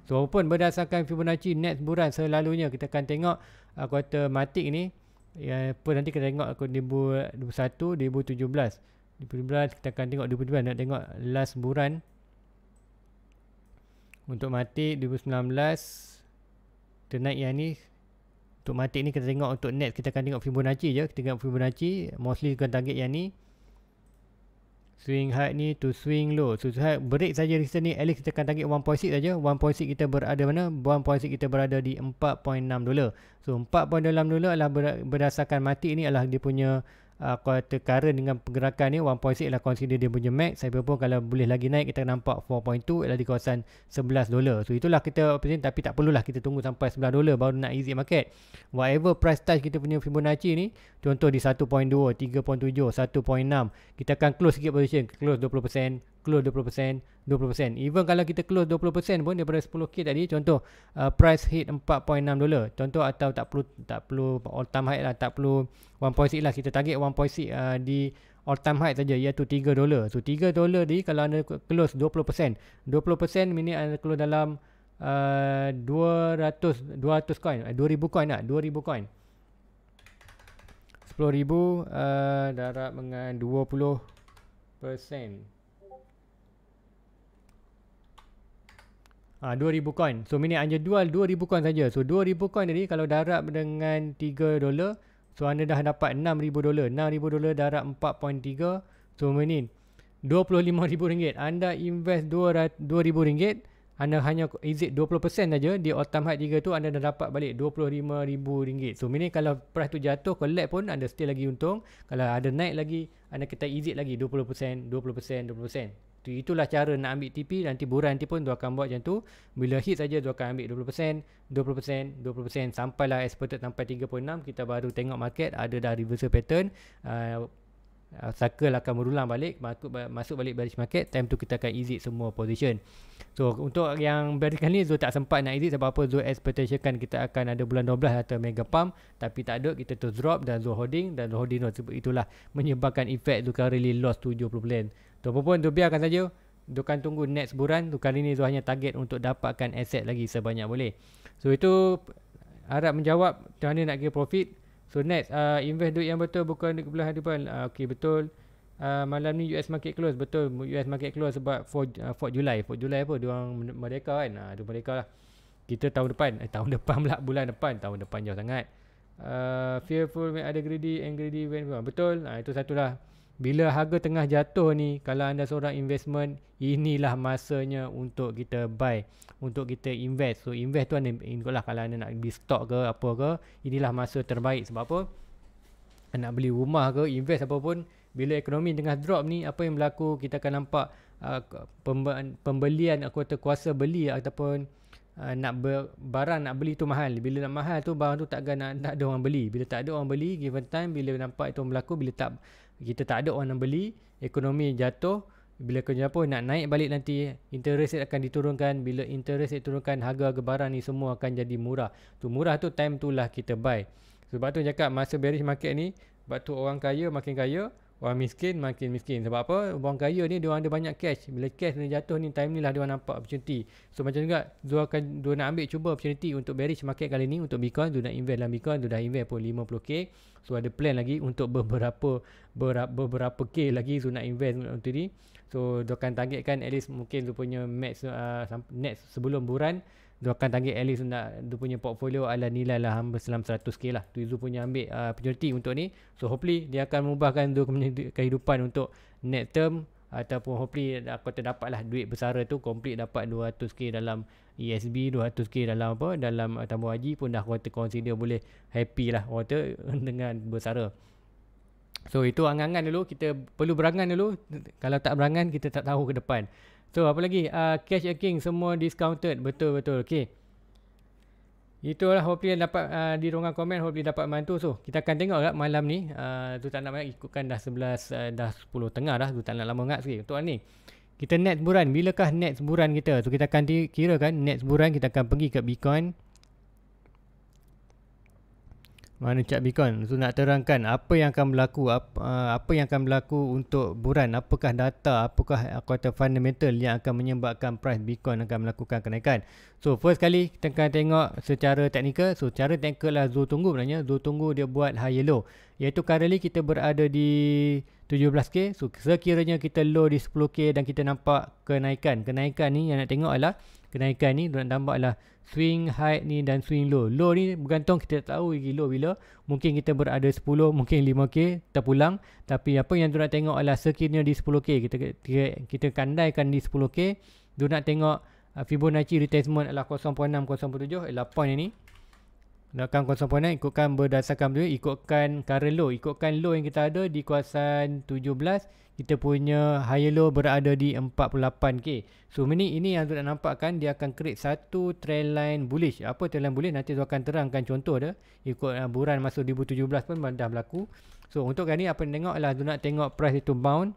so walaupun berdasarkan Fibonacci net buran selalunya kita akan tengok uh, quarter matik ni ya apa nanti kita tengok aku 2001 2017 2019 kita akan tengok 2019 nak tengok last buran untuk mati 2019 tonight yang ni untuk mati ni kita tengok untuk net kita akan tengok Fibonacci je kita tengok Fibonacci mostly kita target yang ni swing high ni to swing low so high break saja resistor ni at least kita akan target 1.6 saja 1.6 kita berada mana 1.6 kita berada di 4.6 dolar so 4.6 dolar adalah berdasarkan mati ni adalah dia punya aku ah, kata current dengan pergerakan ni 1.8 lah consider dia punya max saya pun kalau boleh lagi naik kita nampak 4.2 ialah di kawasan 11 dolar so itulah kita present tapi tak perlulah kita tunggu sampai 11 dolar baru nak exit market whatever price touch kita punya Fibonacci ni contoh di 1.2 3.7 1.6 kita akan close sikit position close 20% close 20%, 20%. Even kalau kita close 20% pun daripada 10k tadi, contoh uh, price hit 4.6 dolar. Contoh atau tak perlu tak perlu all time high lah, tak perlu 1.6 lah. Kita target 1.6 uh, di all time high saja iaitu 3 dolar. So 3 dolar tadi kalau anda close 20%, 20% minit anda close dalam uh, 200 200 coin, uh, eh, 2000 coin lah, 2000 coin. 10000 uh, darab dengan 20% 2000 ah, coin. So minit hanya jual 2000 coin saja. So 2000 coin tadi kalau darab dengan 3 dolar, so anda dah dapat 6000 dolar. 6000 dolar darab 4.3. So minit 25000 ringgit. Anda invest 2000 ringgit, anda hanya exit 20% saja di autumn high 3 tu anda dah dapat balik 25000 ringgit. So minit kalau price tu jatuh collect pun anda still lagi untung. Kalau ada naik lagi anda kita exit lagi 20%, 20%. 20% tu itulah cara nak ambil TP nanti bulan nanti pun tu akan buat macam tu bila hit saja tu akan ambil 20% 20% 20% sampailah exported sampai 3.6 kita baru tengok market ada dah reversal pattern uh, ah, cycle akan berulang balik masuk, masuk balik bearish market time tu kita akan exit semua position so untuk yang bearish kali ni Zul tak sempat nak exit sebab apa Zul expectation kan kita akan ada bulan 12 atau mega pump tapi tak ada kita terus drop dan Zul holding dan Zul holding tu itulah menyebabkan efek Zul really lost 70 plan Tuan perempuan tu biarkan saja. Tukan tunggu next bulan. Tu kali ni tu hanya target untuk dapatkan aset lagi sebanyak boleh. So itu harap menjawab macam mana nak kira profit. So next uh, invest duit yang betul bukan duit kebelah hadapan. Uh, ah, okay betul. Uh, malam ni US market close betul US market close sebab 4 uh, 4 Julai 4 Julai apa dia orang merdeka kan ha uh, dia merdeka lah kita tahun depan eh, tahun depan pula bulan depan tahun depan jauh sangat uh, fearful ada greedy and greedy when betul uh, itu satulah lah bila harga tengah jatuh ni, kalau anda seorang investment, inilah masanya untuk kita buy, untuk kita invest. So invest tu anda ikutlah kalau anda nak beli stok ke apa ke, inilah masa terbaik sebab apa? Nak beli rumah ke, invest apa pun, bila ekonomi tengah drop ni, apa yang berlaku kita akan nampak uh, pembelian kuota kuasa beli ataupun Uh, nak ber, barang nak beli tu mahal bila nak mahal tu barang tu takkan nak, nak ada orang beli bila tak ada orang beli given time bila nampak itu berlaku bila tak kita tak ada orang nak beli, ekonomi jatuh, bila kerja apa nak naik balik nanti interest akan diturunkan bila interest diturunkan, harga-harga barang ni semua akan jadi murah tu murah tu time tu lah kita buy sebab tu cakap masa bearish market ni sebab tu orang kaya makin kaya orang miskin makin miskin sebab apa orang kaya ni dia orang ada banyak cash bila cash ni jatuh ni time ni lah dia orang nampak opportunity so macam juga dia akan dia nak ambil cuba opportunity untuk bearish market kali ni untuk bitcoin dia nak invest dalam bitcoin dia dah invest pun 50k so ada plan lagi untuk beberapa beberapa, beberapa k lagi dia nak invest untuk ni so dia akan targetkan at least mungkin dia punya max uh, net sebelum buran dia akan target at least nak dia punya portfolio adalah nilai lah hampir selam 100k lah tu Izu punya ambil uh, opportunity untuk ni so hopefully dia akan mengubahkan dia punya kehidupan untuk net term ataupun hopefully aku terdapat lah duit besar tu complete dapat 200k dalam ESB 200k dalam apa dalam uh, tambah haji pun dah kuota consider boleh happy lah kuota dengan besar so itu angangan angan dulu kita perlu berangan dulu kalau tak berangan kita tak tahu ke depan So apa lagi? Uh, cash aking semua discounted. Betul betul. Okey. Itulah hopefully yang dapat uh, di ruangan komen hopefully dapat membantu. So kita akan tengok lah malam ni. Uh, tu tak nak banyak ikutkan dah 11 uh, dah 10 tengah dah. Tu tak nak lama ngat sikit. Untuk ni. Kita net sebulan. Bilakah net buran kita? So kita akan kira kan net buran kita akan pergi ke Bitcoin mana Cap Bitcoin so nak terangkan apa yang akan berlaku apa uh, apa yang akan berlaku untuk buran apakah data apakah uh, kuota fundamental yang akan menyebabkan price Bitcoin akan melakukan kenaikan so first kali kita akan tengok secara teknikal so secara teknikal lah Zul tunggu sebenarnya Zul tunggu dia buat high low iaitu currently kita berada di 17k so sekiranya kita low di 10k dan kita nampak kenaikan kenaikan ni yang nak tengok adalah kenaikan ni nak nampak lah swing high ni dan swing low low ni bergantung kita tahu lagi low bila mungkin kita berada 10 mungkin 5k terpulang tapi apa yang tu nak tengok adalah sekiranya di 10k kita kita, kita kandaikan di 10k tu nak tengok uh, Fibonacci retracement adalah 0.6, 0.7 adalah point ini Nakkan kosong poinan eh? ikutkan berdasarkan beliau ikutkan current low ikutkan low yang kita ada di kawasan 17 kita punya high low berada di 48k so ini ini yang nampak kan dia akan create satu trend line bullish apa trend line bullish nanti saya akan terangkan contoh dia ikut eh, buran masuk 2017 pun dah berlaku so untuk kali ni apa yang tengok ialah nak tengok price itu bound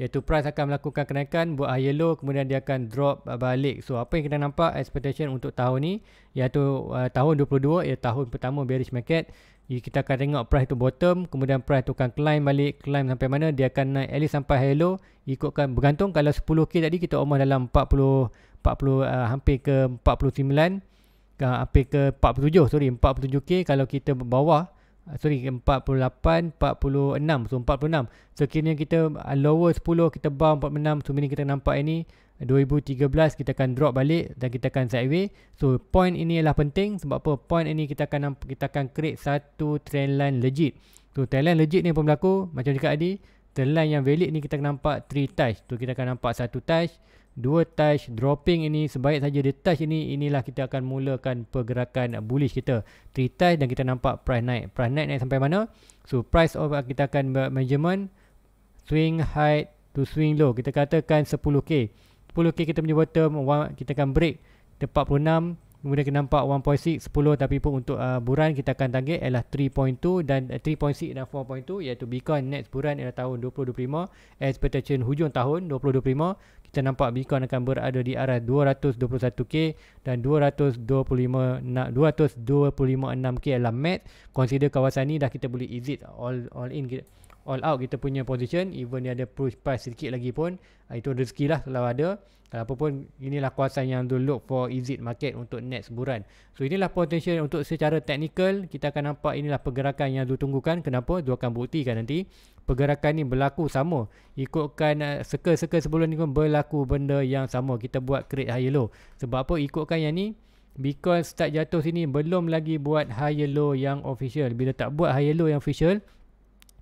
iaitu price akan melakukan kenaikan buat high low kemudian dia akan drop balik. So apa yang kita nampak expectation untuk tahun ni iaitu uh, tahun 22 ia tahun pertama bearish market kita akan tengok price tu bottom kemudian price tu akan climb balik climb sampai mana dia akan naik at least sampai high low ikutkan bergantung kalau 10k tadi kita omah dalam 40 40 uh, hampir ke 49 ke, uh, hampir ke 47 sorry 47k kalau kita bawah Ah, sorry 48 46 so 46 so kini kita ah, lower 10 kita bawah 46 so meaning kita nampak ini 2013 ah, kita akan drop balik dan kita akan sideway so point ini adalah penting sebab apa point ini kita akan kita akan create satu trend line legit so trend line legit ni pun berlaku macam cakap tadi trend line yang valid ni kita akan nampak 3 touch tu so, kita akan nampak satu touch dua touch dropping ini sebaik saja dia touch ini inilah kita akan mulakan pergerakan bullish kita three touch dan kita nampak price naik price naik naik sampai mana so price of uh, kita akan measurement swing high to swing low kita katakan 10k 10k kita punya bottom kita akan break tepat 46 kemudian kita nampak 1.6 10 tapi pun untuk uh, buran kita akan target ialah 3.2 dan uh, eh, 3.6 dan 4.2 iaitu Bitcoin next buran ialah tahun 2025 expectation hujung tahun 2025 kita nampak Bitcoin akan berada di arah 221k dan 225 225.6k adalah mat consider kawasan ni dah kita boleh exit all all in kita all out kita punya position even dia ada push price sedikit lagi pun uh, itu rezeki lah kalau ada kalau ah, apa pun inilah kuasa yang to look for easy market untuk next bulan so inilah potential untuk secara technical kita akan nampak inilah pergerakan yang tunggukan. kenapa dia akan buktikan nanti pergerakan ni berlaku sama ikutkan circle-circle uh, ah, sebelum ni pun berlaku benda yang sama kita buat create higher low sebab apa ikutkan yang ni because start jatuh sini belum lagi buat higher low yang official. Bila tak buat higher low yang official,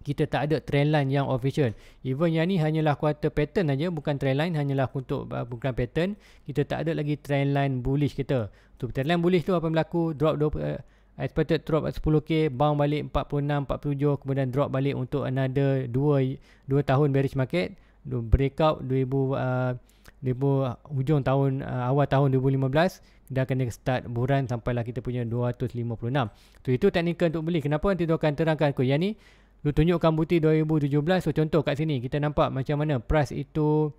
kita tak ada trend line yang official. Even yang ni hanyalah quarter pattern aja, bukan trend line, hanyalah untuk uh, bukan pattern. Kita tak ada lagi trend line bullish kita. Tu trend line bullish tu apa yang berlaku? Drop 20 uh, expected drop 10k, bang balik 46 47 kemudian drop balik untuk another 2 2 tahun bearish market, breakout 2000 uh, di hujung tahun uh, awal tahun 2015 dah kena start buran sampailah kita punya 256. So, itu teknikal untuk beli. Kenapa nanti tu akan terangkan aku. Yang ni Lu tunjukkan bukti 2017. So contoh kat sini kita nampak macam mana price itu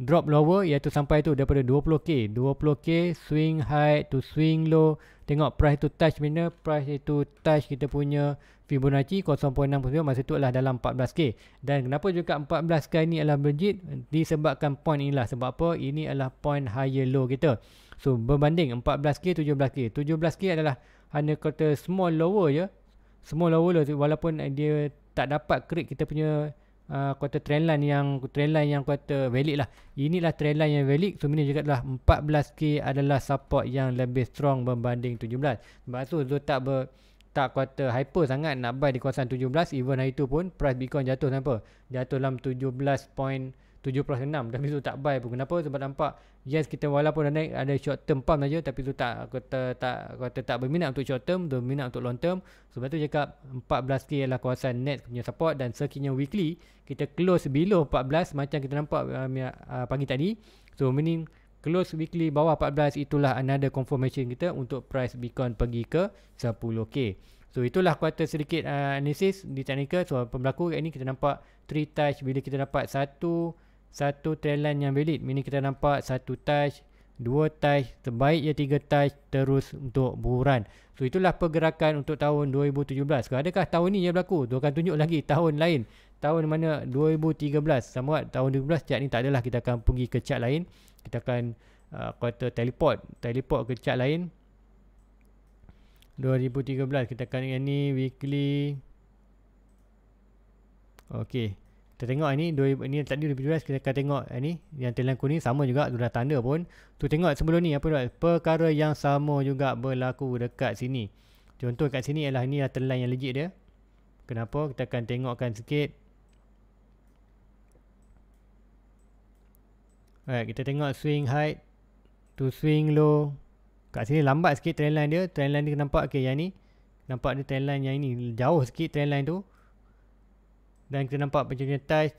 drop lower iaitu sampai tu daripada 20k. 20k swing high to swing low. Tengok price itu touch mana. Price itu touch kita punya Fibonacci 0.69 masa tu adalah dalam 14k. Dan kenapa juga 14k ini adalah legit? Disebabkan point inilah. Sebab apa? Ini adalah point higher low kita. So berbanding 14k 17k. 17k adalah hanya kata small lower je. Small lower lah walaupun dia tak dapat create kita punya uh, quarter trend yang trendline yang quarter valid lah inilah trendline yang valid so ini juga adalah 14k adalah support yang lebih strong berbanding 17 sebab tu dia tak ber tak kuata hyper sangat nak buy di kawasan 17 even hari tu pun price bitcoin jatuh kenapa jatuh dalam 17.76 tapi tu tak buy pun kenapa sebab nampak Yes kita walaupun naik ada short term pump saja tapi tu tak kata tak kata tak berminat untuk short term, berminat untuk long term. Sebab tu cakap 14k ialah kawasan net punya support dan sekiranya weekly kita close below 14 macam kita nampak uh, uh, pagi tadi. So meaning close weekly bawah 14 itulah another confirmation kita untuk price Bitcoin pergi ke 10k. So itulah kuarter sedikit uh, analisis di technical. So apa berlaku kat ni kita nampak three touch bila kita dapat satu satu trendline yang valid. Mini kita nampak satu touch, dua touch, terbaik je tiga touch terus untuk buran. So itulah pergerakan untuk tahun 2017. So, adakah tahun ini yang berlaku? Tu akan tunjuk lagi tahun lain. Tahun mana 2013. Sama tahun 2012 chart ni tak adalah kita akan pergi ke chart lain. Kita akan uh, kata teleport, teleport ke chart lain. 2013 kita akan yang ni weekly Okey, kita tengok lah ini, ini tadi lebih jelas kita akan tengok ini eh, yang telan kuning sama juga sudah tanda pun tu tengok sebelum ni apa dia perkara yang sama juga berlaku dekat sini contoh kat sini ialah ni telan yang legit dia kenapa kita akan tengokkan sikit Alright, kita tengok swing high to swing low kat sini lambat sikit line dia line ni nampak okay, yang ni nampak dia line yang ini jauh sikit line tu dan kita nampak macam ni touch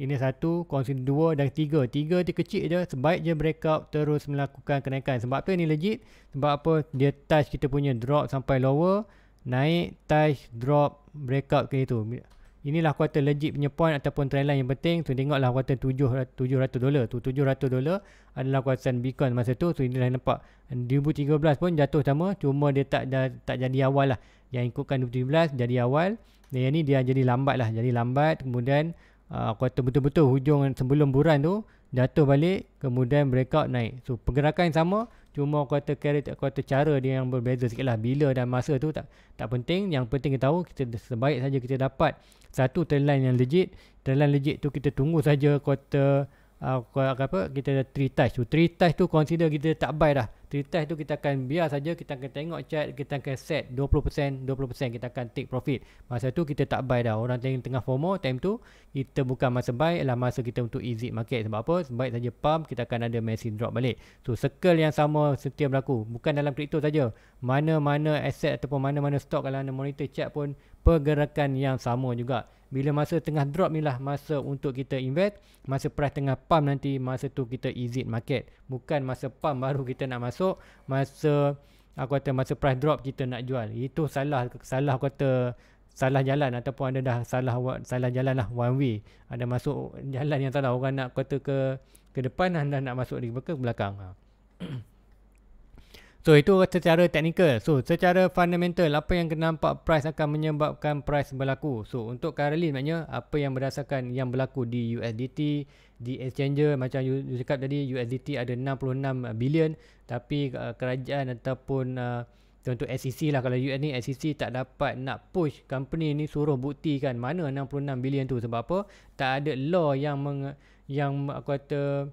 ini satu, konsin dua dan tiga. Tiga dia kecil je, sebaik je breakout terus melakukan kenaikan. Sebab apa ni legit? Sebab apa dia touch kita punya drop sampai lower, naik, touch, drop, breakout ke itu. Inilah kuartal legit punya point ataupun trendline yang penting. So tengoklah kuartal 700 dolar. Tu tujuh 700 dolar adalah kuasan Bitcoin masa tu. So inilah nampak belas pun jatuh sama. Cuma dia tak dah, tak jadi awal lah. Yang ikutkan belas jadi awal. Dan yang ni dia jadi lambat lah. Jadi lambat kemudian kuartal uh, betul-betul hujung sebelum buran tu jatuh balik kemudian breakout naik. So pergerakan yang sama cuma kuartal carry kuartal cara dia yang berbeza sikit lah. Bila dan masa tu tak tak penting. Yang penting kita tahu kita sebaik saja kita dapat satu trend line yang legit. Trend line legit tu kita tunggu saja kuartal uh, apa kita dah three touch. So three touch tu consider kita tak buy dah. Tritest tu kita akan biar saja kita akan tengok chart kita akan set 20% 20% kita akan take profit masa tu kita tak buy dah orang tengah tengah FOMO time tu kita bukan masa buy lah masa kita untuk exit market sebab apa sebaik saja pump kita akan ada machine drop balik so circle yang sama setiap berlaku bukan dalam crypto saja mana-mana asset ataupun mana-mana stock kalau anda monitor chart pun pergerakan yang sama juga. Bila masa tengah drop ni lah masa untuk kita invest. Masa price tengah pump nanti masa tu kita exit market. Bukan masa pump baru kita nak masuk. Masa aku kata masa price drop kita nak jual. Itu salah salah aku kata salah jalan ataupun anda dah salah salah jalan lah one way. Anda masuk jalan yang salah orang nak kata ke ke depan anda nak masuk di belakang. Ha. So itu secara teknikal. So secara fundamental apa yang kena nampak price akan menyebabkan price berlaku. So untuk currently maknanya apa yang berdasarkan yang berlaku di USDT, di exchanger macam you, you cakap tadi USDT ada 66 bilion tapi uh, kerajaan ataupun uh, contoh SEC lah kalau US ni SEC tak dapat nak push company ni suruh buktikan mana 66 bilion tu sebab apa? Tak ada law yang meng, yang aku kata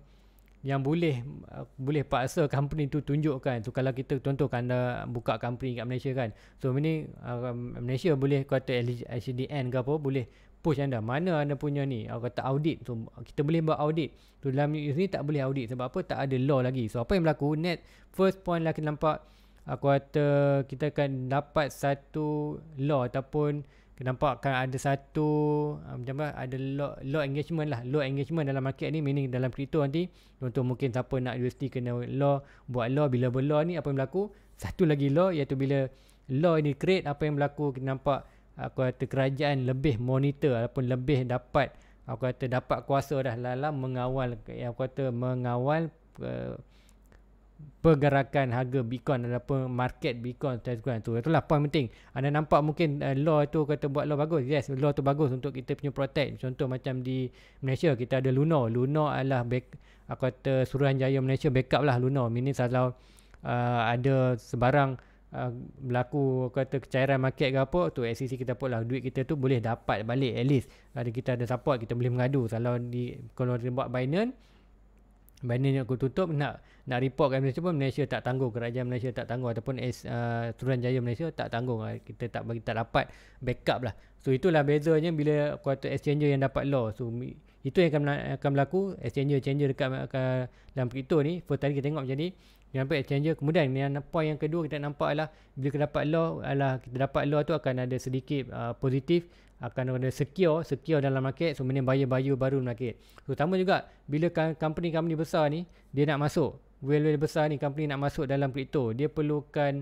yang boleh uh, boleh paksa company tu tunjukkan tu kalau kita contohkan anda buka company kat Malaysia kan so ini uh, um, Malaysia boleh kata LCDN ke apa boleh push anda mana anda punya ni uh, kata audit so kita boleh buat audit so dalam ni tak boleh audit sebab apa tak ada law lagi so apa yang berlaku net first point lah kita nampak aku kata kita akan dapat satu law ataupun nampak akan ada satu ah, macam mana ada low, low engagement lah low engagement dalam market ni meaning dalam crypto nanti contoh mungkin siapa nak USD kena low buat low bila law ni apa yang berlaku satu lagi low iaitu bila low ini create apa yang berlaku kita nampak ah, aku kata kerajaan lebih monitor ataupun lebih dapat aku kata dapat kuasa dah dalam mengawal yang aku kata mengawal uh, pergerakan harga Bitcoin ataupun market Bitcoin Telegram tu. Itulah poin penting. Anda nampak mungkin uh, law itu kata buat law bagus. Yes, law tu bagus untuk kita punya protect. Contoh macam di Malaysia kita ada Luno, Luno adalah back, aku kata Suruhanjaya Malaysia backup lah Luno. Ini kalau uh, ada sebarang uh, berlaku kata kecairan market ke apa tu SEC kita pun lah. duit kita tu boleh dapat balik at least ada kita ada support kita boleh mengadu kalau di kalau dia buat Binance Binance aku tutup nak nak report kat Malaysia pun Malaysia tak tangguh kerajaan Malaysia tak tangguh ataupun uh, Turan Jaya Malaysia tak tangguh ah, kita tak bagi tak dapat backup lah so itulah bezanya bila kuartal exchanger yang dapat law so itu yang akan, akan berlaku exchanger exchanger dekat, uh, dalam crypto ni first tadi kita tengok macam ni Nampak exchanger kemudian yang poin yang kedua kita nampak adalah bila kita dapat law adalah kita dapat law tu akan ada sedikit uh, positif akan ada secure secure dalam market so mana buyer-buyer baru market terutama juga bila company-company besar ni dia nak masuk whale-whale besar ni company nak masuk dalam crypto dia perlukan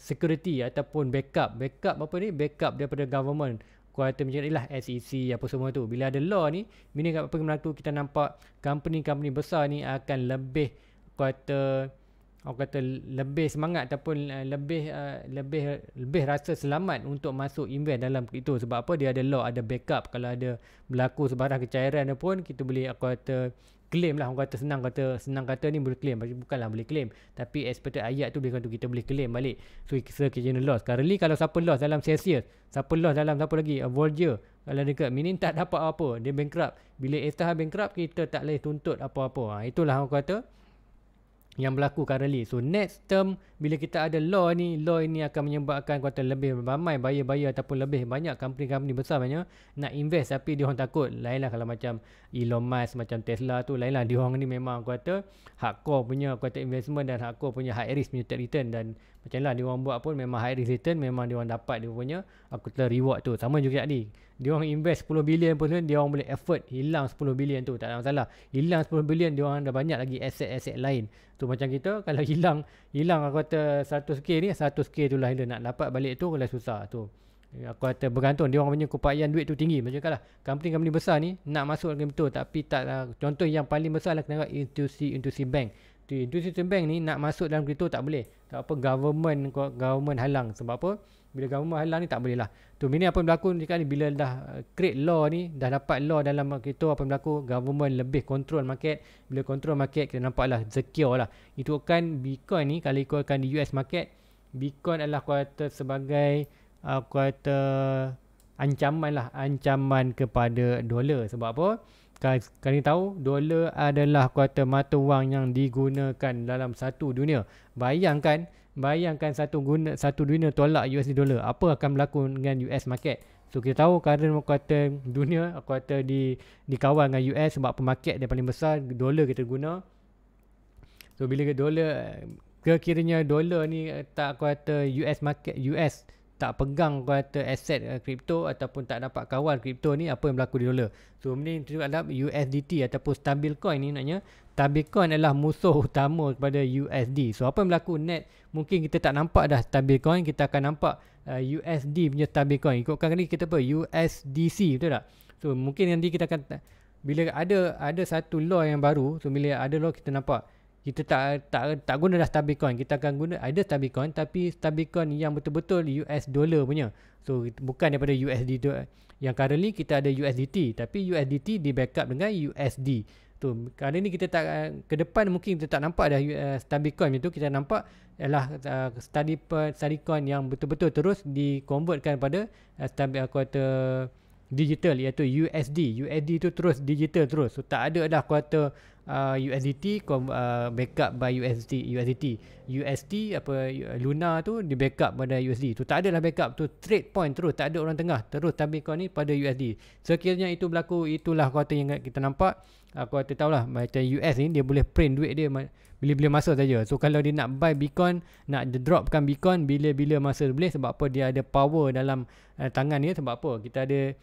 security ataupun backup backup apa ni backup daripada government kuartal macam lah SEC apa semua tu bila ada law ni bila apa apa-apa kita nampak company-company besar ni akan lebih kuartal orang kata lebih semangat ataupun uh, lebih uh, lebih lebih rasa selamat untuk masuk invest dalam itu sebab apa dia ada law ada backup kalau ada berlaku sebarang kecairan pun kita boleh aku kata claim lah orang kata senang kata senang kata ni boleh claim bukanlah boleh claim tapi expected ayat tu bila kita boleh claim balik so kita kena loss currently kalau siapa loss dalam Celsius siapa loss dalam siapa lagi a Volger kalau dekat minin tak dapat apa dia bankrupt bila Estaha bankrupt kita tak boleh tuntut apa-apa ha, itulah orang kata yang berlaku currently. So next term bila kita ada law ni, law ini akan menyebabkan kuota lebih ramai bayar-bayar ataupun lebih banyak company-company besar banyak nak invest tapi dia orang takut. Lainlah kalau macam Elon Musk macam Tesla tu lainlah dia orang ni memang kuota hardcore punya kuota investment dan hardcore punya high risk punya return dan macam lah dia orang buat pun memang high risk return memang dia orang dapat dia punya aku telah reward tu sama juga tadi dia orang invest 10 bilion pun dia orang boleh effort hilang 10 bilion tu tak ada masalah hilang 10 bilion dia orang ada banyak lagi aset-aset lain tu macam kita kalau hilang hilang aku kata 100k ni 100k tu lah dia nak dapat balik tu kalau susah tu aku kata bergantung dia orang punya kupaian duit tu tinggi macam kalah company-company besar ni nak masuk dengan betul tapi tak lah, contoh yang paling besar lah kena institusi institusi bank Tu industri sistem bank ni nak masuk dalam crypto tak boleh. Tak apa government government halang sebab apa? Bila government halang ni tak boleh lah. Tu mini apa yang berlaku ni kan bila dah eh, create law ni dah dapat law dalam crypto apa yang berlaku government lebih control market. Bila control market kita nampaklah lah secure lah. Itu kan Bitcoin ni kalau ikutkan di US market Bitcoin adalah kuarter sebagai uh, ancaman lah ancaman kepada dolar sebab apa? sekali, sekali tahu dolar adalah kuota mata wang yang digunakan dalam satu dunia. Bayangkan, bayangkan satu guna satu dunia tolak USD dolar. Apa akan berlaku dengan US market? So kita tahu current kuota dunia kuota di dikawal dengan US sebab pemarket dia paling besar dolar kita guna. So bila dolar kekiranya dolar ni tak kuota US market US tak pegang kata aset kripto uh, ataupun tak dapat kawal kripto ni apa yang berlaku di dolar. So ini juga adalah USDT ataupun stabil coin ni maknanya stabil coin adalah musuh utama kepada USD. So apa yang berlaku net mungkin kita tak nampak dah stabil coin kita akan nampak uh, USD punya stabil coin. Ikutkan kali kita apa USDC betul tak? So mungkin nanti kita akan bila ada ada satu law yang baru so bila ada law kita nampak kita tak tak tak guna dah stablecoin kita akan guna ada stablecoin tapi stablecoin yang betul-betul US dollar punya so bukan daripada USD tu eh. yang currently kita ada USDT tapi USDT di backup dengan USD tu so, kali ni kita tak ke depan mungkin kita tak nampak dah uh, eh, stablecoin itu kita nampak ialah uh, eh, coin yang betul-betul terus dikonvertkan pada uh, stable uh, digital iaitu USD. USD tu terus digital terus. So tak ada dah kuarter uh, USDT uh, backup by USD, USDT, USD apa Luna tu di backup pada USD. Tu so, tak adalah backup tu trade point terus tak ada orang tengah terus tabik kau ni pada USD. Sekiranya itu berlaku itulah kuarter yang kita nampak. Aku uh, kata tahulah macam US ni dia boleh print duit dia bila-bila masa saja. So kalau dia nak buy Bitcoin, nak dropkan Bitcoin bila-bila masa boleh sebab apa dia ada power dalam uh, tangan dia sebab apa? Kita ada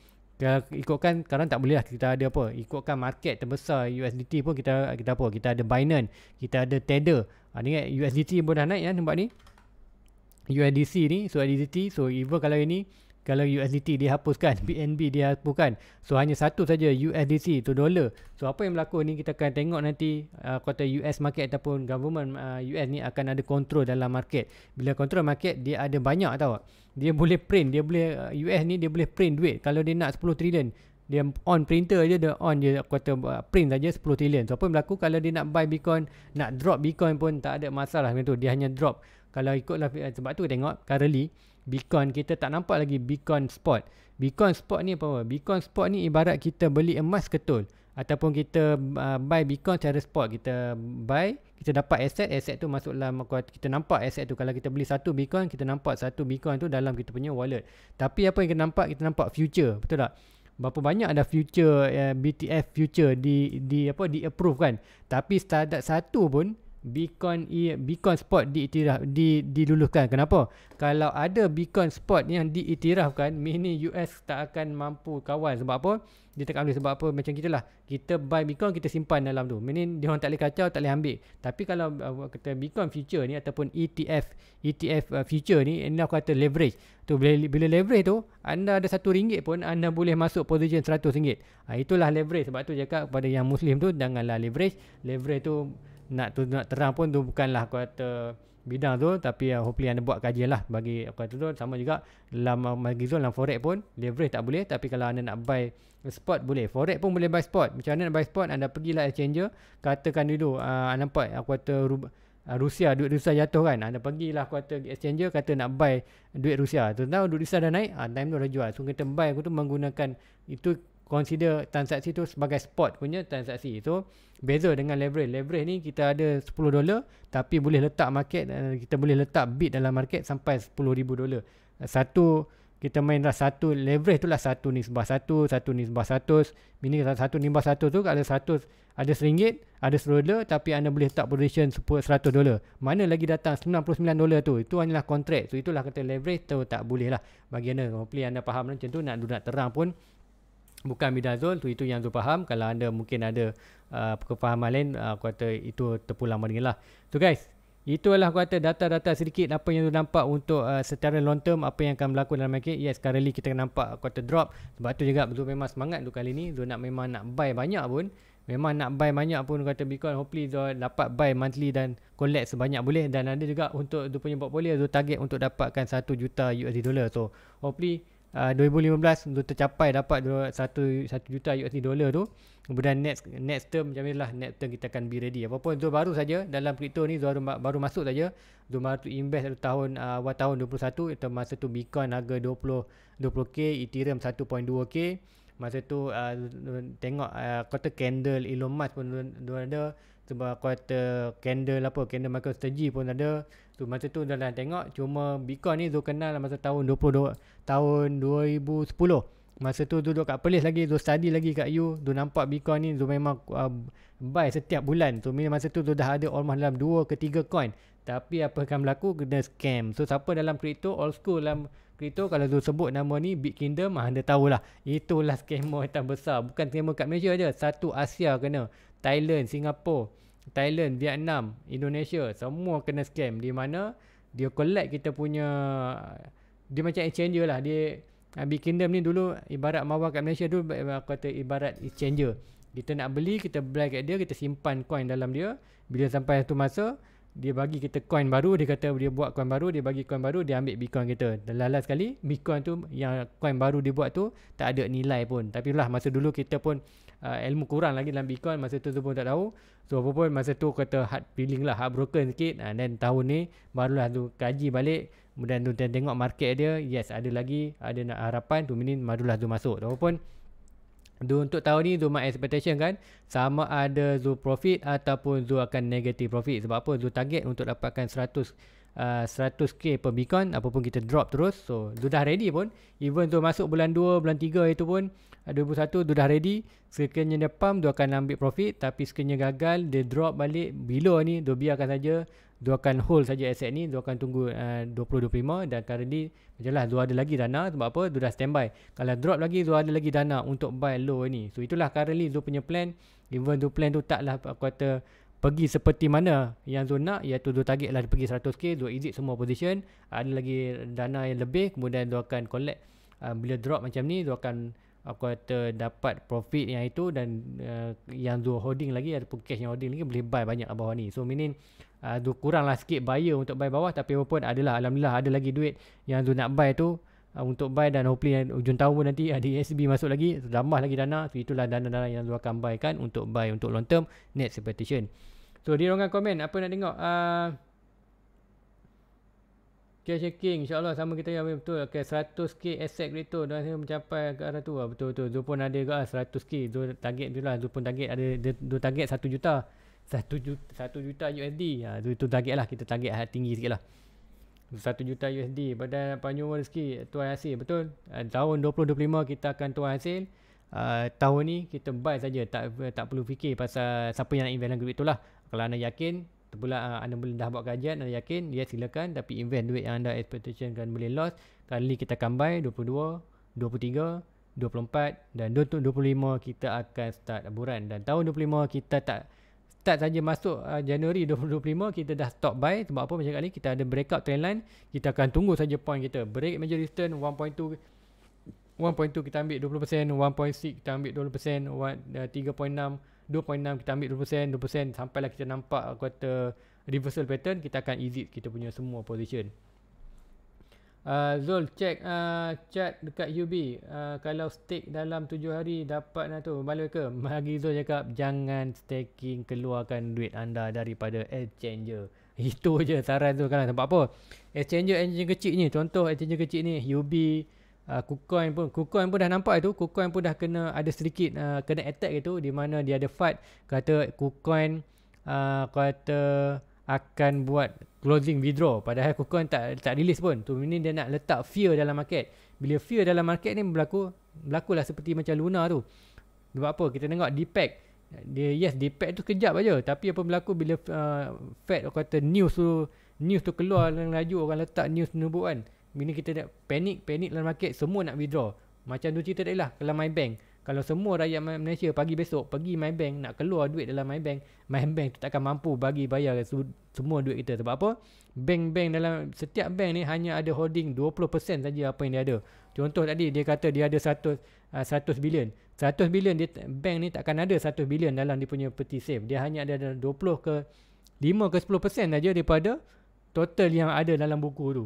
kalau ikutkan sekarang tak boleh lah kita ada apa ikutkan market terbesar USDT pun kita kita apa kita ada Binance kita ada Tether ha, ni kan USDT pun dah naik ya kan nampak ni USDC ni so USDT so even kalau ini kalau USDT dia hapuskan, BNB dia hapuskan, So hanya satu saja USDC tu dollar. So apa yang berlaku ni kita akan tengok nanti uh, kota US market ataupun government uh, US ni akan ada kontrol dalam market. Bila kontrol market dia ada banyak tau. Dia boleh print, dia boleh US uh, ni dia boleh print duit. Kalau dia nak 10 trillion, dia on printer aja dia on je kota uh, print saja 10 trillion. So apa yang berlaku kalau dia nak buy Bitcoin, nak drop Bitcoin pun tak ada masalah macam tu. Dia hanya drop. Kalau ikutlah uh, sebab tu tengok currently Bitcoin kita tak nampak lagi Bitcoin spot. Bitcoin spot ni apa? Bitcoin spot ni ibarat kita beli emas ketul ataupun kita uh, buy Bitcoin secara spot kita buy, kita dapat aset, aset tu masuk masuklah kita nampak aset tu kalau kita beli satu Bitcoin kita nampak satu Bitcoin tu dalam kita punya wallet. Tapi apa yang kita nampak? Kita nampak future, betul tak? Berapa banyak ada future uh, eh, BTF future di di apa di approve kan? Tapi tak ada satu pun Bitcoin beacon Bitcoin spot diiktiraf di diluluhkan kenapa kalau ada Bitcoin spot yang diiktirafkan meaning US tak akan mampu kawal sebab apa dia tak boleh sebab apa macam kita lah kita buy Bitcoin kita simpan dalam tu meaning dia orang tak boleh kacau tak boleh ambil tapi kalau uh, kata beacon future ni ataupun ETF ETF uh, future ni ini kata leverage tu bila, bila leverage tu anda ada satu ringgit pun anda boleh masuk position seratus ringgit uh, itulah leverage sebab tu cakap kepada yang muslim tu janganlah leverage leverage tu nak tu nak terang pun tu bukanlah aku kata bidang tu tapi uh, hopefully anda buat kajian lah bagi aku kata tu sama juga dalam uh, bagi zone dalam forex pun leverage tak boleh tapi kalau anda nak buy spot boleh forex pun boleh buy spot macam mana nak buy spot anda pergilah exchanger katakan dulu uh, anda nampak aku kata rub uh, Rusia duit Rusia jatuh kan anda pergilah aku kata exchanger kata nak buy duit Rusia tu tahu duit Rusia dah naik ha, time tu dah jual so kita buy aku tu menggunakan itu consider transaksi tu sebagai spot punya transaksi. So, beza dengan leverage. Leverage ni kita ada $10 tapi boleh letak market, eh, kita boleh letak bid dalam market sampai $10,000. Satu, kita main lah satu, leverage tu lah satu nisbah satu, satu nisbah satu. Ini satu nisbah satu tu ada satu, ada seringgit, ada $10 tapi anda boleh letak position $100. Mana lagi datang $99 tu? Itu hanyalah kontrak. So, itulah kata leverage tu tak boleh lah. Bagi anda, hopefully anda faham macam tu, nak, nak terang pun bukan midazol tu itu yang tu faham kalau anda mungkin ada uh, kefahaman lain uh, aku kata itu terpulang mana lah so guys itulah aku kata data-data sedikit apa yang tu nampak untuk uh, secara long term apa yang akan berlaku dalam market yes currently kita nampak aku kata drop sebab tu juga betul memang semangat tu kali ni tu nak memang nak buy banyak pun memang nak buy banyak pun kata Bitcoin hopefully Zul dapat buy monthly dan collect sebanyak boleh dan ada juga untuk tu punya portfolio tu target untuk dapatkan 1 juta USD dollar so hopefully 2015 ah, untuk tercapai dapat 1, 1 juta USD dollar tu kemudian next next term macam inilah next term kita akan be ready apa pun Zul baru saja dalam crypto ni baru, baru masuk saja Zul baru invest satu tahun uh, tahun 21 itu masa tu Bitcoin harga 20 20k Ethereum 1.2k masa tu uh, tengok quarter uh, candle Elon Musk pun ada sebab kota candle apa candle MicroStrategy pun ada tu masa tu dah lah tengok cuma Bitcoin ni Zul kenal lah masa tahun 22 tahun 2010 masa tu duduk kat Perlis lagi Zul study lagi kat U Zul nampak Bitcoin ni Zul memang uh, buy setiap bulan so masa tu Zul dah ada almost dalam 2 ke 3 coin tapi apa akan berlaku kena scam so siapa dalam crypto old school dalam crypto kalau Zul sebut nama ni Big Kingdom ah, anda tahulah itulah scammer yang besar bukan scammer kat Malaysia je satu Asia kena Thailand, Singapore. Thailand, Vietnam, Indonesia semua kena scam di mana dia collect kita punya dia macam exchanger lah dia Abi Kingdom ni dulu ibarat mawar kat Malaysia dulu kata ibarat exchanger. Kita nak beli, kita beli kat dia, kita simpan coin dalam dia. Bila sampai satu masa, dia bagi kita coin baru, dia kata dia buat coin baru, dia bagi coin baru, dia ambil Bitcoin kita. Dan last sekali, Bitcoin tu yang coin baru dia buat tu tak ada nilai pun. Tapi lah masa dulu kita pun uh, ilmu kurang lagi dalam Bitcoin masa tu, tu pun tak tahu so apa pun masa tu kata hard feeling lah hard broken sikit uh, then tahun ni barulah tu kaji balik kemudian tu tengok market dia yes ada lagi ada nak harapan tu minin barulah tu masuk tu pun Do untuk tahun ni do my expectation kan sama ada do profit ataupun do akan negative profit sebab apa do target untuk dapatkan 100 uh, 100k per Bitcoin apapun kita drop terus so sudah ready pun even tu masuk bulan 2 bulan 3 itu pun 2021 uh, sudah ready sekiranya dia pump dia akan ambil profit tapi sekiranya gagal dia drop balik below ni dia biarkan saja dia akan hold saja aset ni dia akan tunggu uh, 2025 dan currently macam lah dia ada lagi dana sebab apa dia dah standby kalau drop lagi dia ada lagi dana untuk buy low ni so itulah currently dia punya plan even tu plan tu taklah aku kata pergi seperti mana yang Zul nak iaitu Zul target lah pergi 100k Zul exit semua position ada lagi dana yang lebih kemudian Zul akan collect uh, bila drop macam ni Zul akan aku kata dapat profit yang itu dan uh, yang Zul holding lagi ada pun cash yang holding lagi boleh buy banyak lah bawah ni so meaning uh, Zul kurang lah sikit buyer untuk buy bawah tapi walaupun adalah Alhamdulillah ada lagi duit yang Zul nak buy tu uh, untuk buy dan hopefully uh, ujung tahun pun nanti ada uh, ESB masuk lagi tambah lagi dana so itulah dana-dana yang Zul akan buy kan untuk buy untuk long term net expectation So di ruangan komen apa nak tengok uh, ah, Okay shaking insyaAllah sama kita yang betul Okay 100k asset crypto dan saya mencapai ke arah tu betul-betul ah, Zul pun ada ke lah 100k Zul target tu lah Zul pun target ada Zul target 1 juta 1 juta, 1 juta USD ha, ah, Zul tu target lah kita target tinggi sikit lah 1 juta USD badan panjur rezeki tuan hasil betul uh, tahun 2025 kita akan tuan hasil uh, tahun ni kita buy saja tak tak perlu fikir pasal siapa yang nak invest dalam grup itulah kalau anda yakin pula ah, anda boleh dah buat kajian anda yakin ya silakan tapi invest duit yang anda expectation kan boleh loss kali kita combine 22 23 24 dan 25 kita akan start aburan dan tahun 25 kita tak start saja masuk uh, Januari 2025 kita dah stop buy sebab apa macam kali kita ada breakout trendline kita akan tunggu saja point kita break major return 1.2 1.2 kita ambil 20%, 1.6 kita ambil 20%, 1, uh, 3.6 2.6 kita ambil 20% 20% sampailah kita nampak aku kata reversal pattern kita akan exit kita punya semua position uh, Zul check uh, chat dekat UB uh, ah, kalau stake dalam 7 hari dapat lah tu balik ke bagi Zul cakap jangan staking keluarkan duit anda daripada exchange itu je saran tu kan sebab apa exchange exchange kecil ni contoh exchange kecil ni UB uh, KuCoin pun KuCoin pun dah nampak itu, KuCoin pun dah kena ada sedikit uh, kena attack gitu di mana dia ada fight kata KuCoin uh, kata akan buat closing withdraw padahal KuCoin tak tak release pun tu ini dia nak letak fear dalam market bila fear dalam market ni berlaku berlaku lah seperti macam Luna tu sebab apa kita tengok Deepak dia yes Deepak tu kejap aja tapi apa berlaku bila uh, Fed kata news tu news tu keluar dengan laju orang letak news nubuan bila kita nak panik, panik dalam market semua nak withdraw. Macam tu cerita tadi lah kalau my bank. Kalau semua rakyat Malaysia pagi besok pergi my bank nak keluar duit dalam my bank, my bank tu takkan mampu bagi bayar semua duit kita. Sebab apa? Bank-bank dalam setiap bank ni hanya ada holding 20% saja apa yang dia ada. Contoh tadi dia kata dia ada 100 100 ah, bilion. 100 bilion dia bank ni takkan ada 100 bilion dalam dia punya peti safe. Dia hanya ada 20 ke 5 ke 10% saja daripada total yang ada dalam buku tu.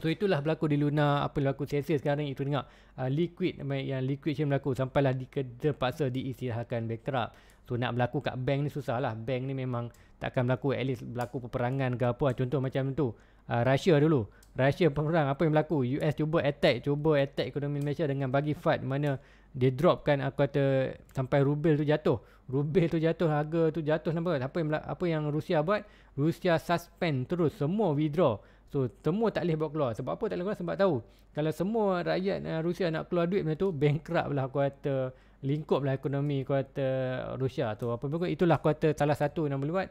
So itulah berlaku di Luna apa yang berlaku Celsius sekarang itu dengar uh, liquid yang liquid yang berlaku sampailah di terpaksa diistirahatkan bankrupt. So nak berlaku kat bank ni susah lah. Bank ni memang takkan berlaku at least berlaku peperangan ke apa contoh macam tu. Uh, Russia dulu. Russia perang apa yang berlaku? US cuba attack, cuba attack ekonomi Malaysia dengan bagi fat mana dia dropkan aku kata sampai rubel tu jatuh. Rubel tu jatuh, harga tu jatuh nampak. Apa yang apa yang Rusia buat? Rusia suspend terus semua withdraw So semua tak boleh bawa keluar. Sebab apa tak boleh keluar? Sebab tahu. Kalau semua rakyat eh, Rusia nak keluar duit macam tu, bankrupt lah kuota lingkup lah ekonomi kuota Rusia tu. Apa pun itulah kuota salah satu yang boleh buat.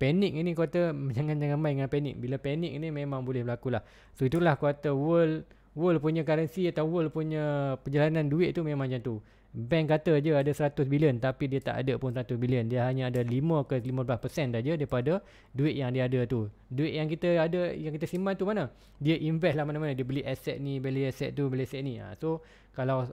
Panik ini kuota jangan-jangan main dengan panik. Bila panik ini memang boleh berlaku lah. So itulah kuota world world punya currency atau world punya perjalanan duit tu memang macam tu bank kata je ada 100 bilion tapi dia tak ada pun 100 bilion dia hanya ada 5 ke 15 persen saja daripada duit yang dia ada tu duit yang kita ada yang kita simpan tu mana dia invest lah mana-mana dia beli aset ni beli aset tu beli aset ni ha, so kalau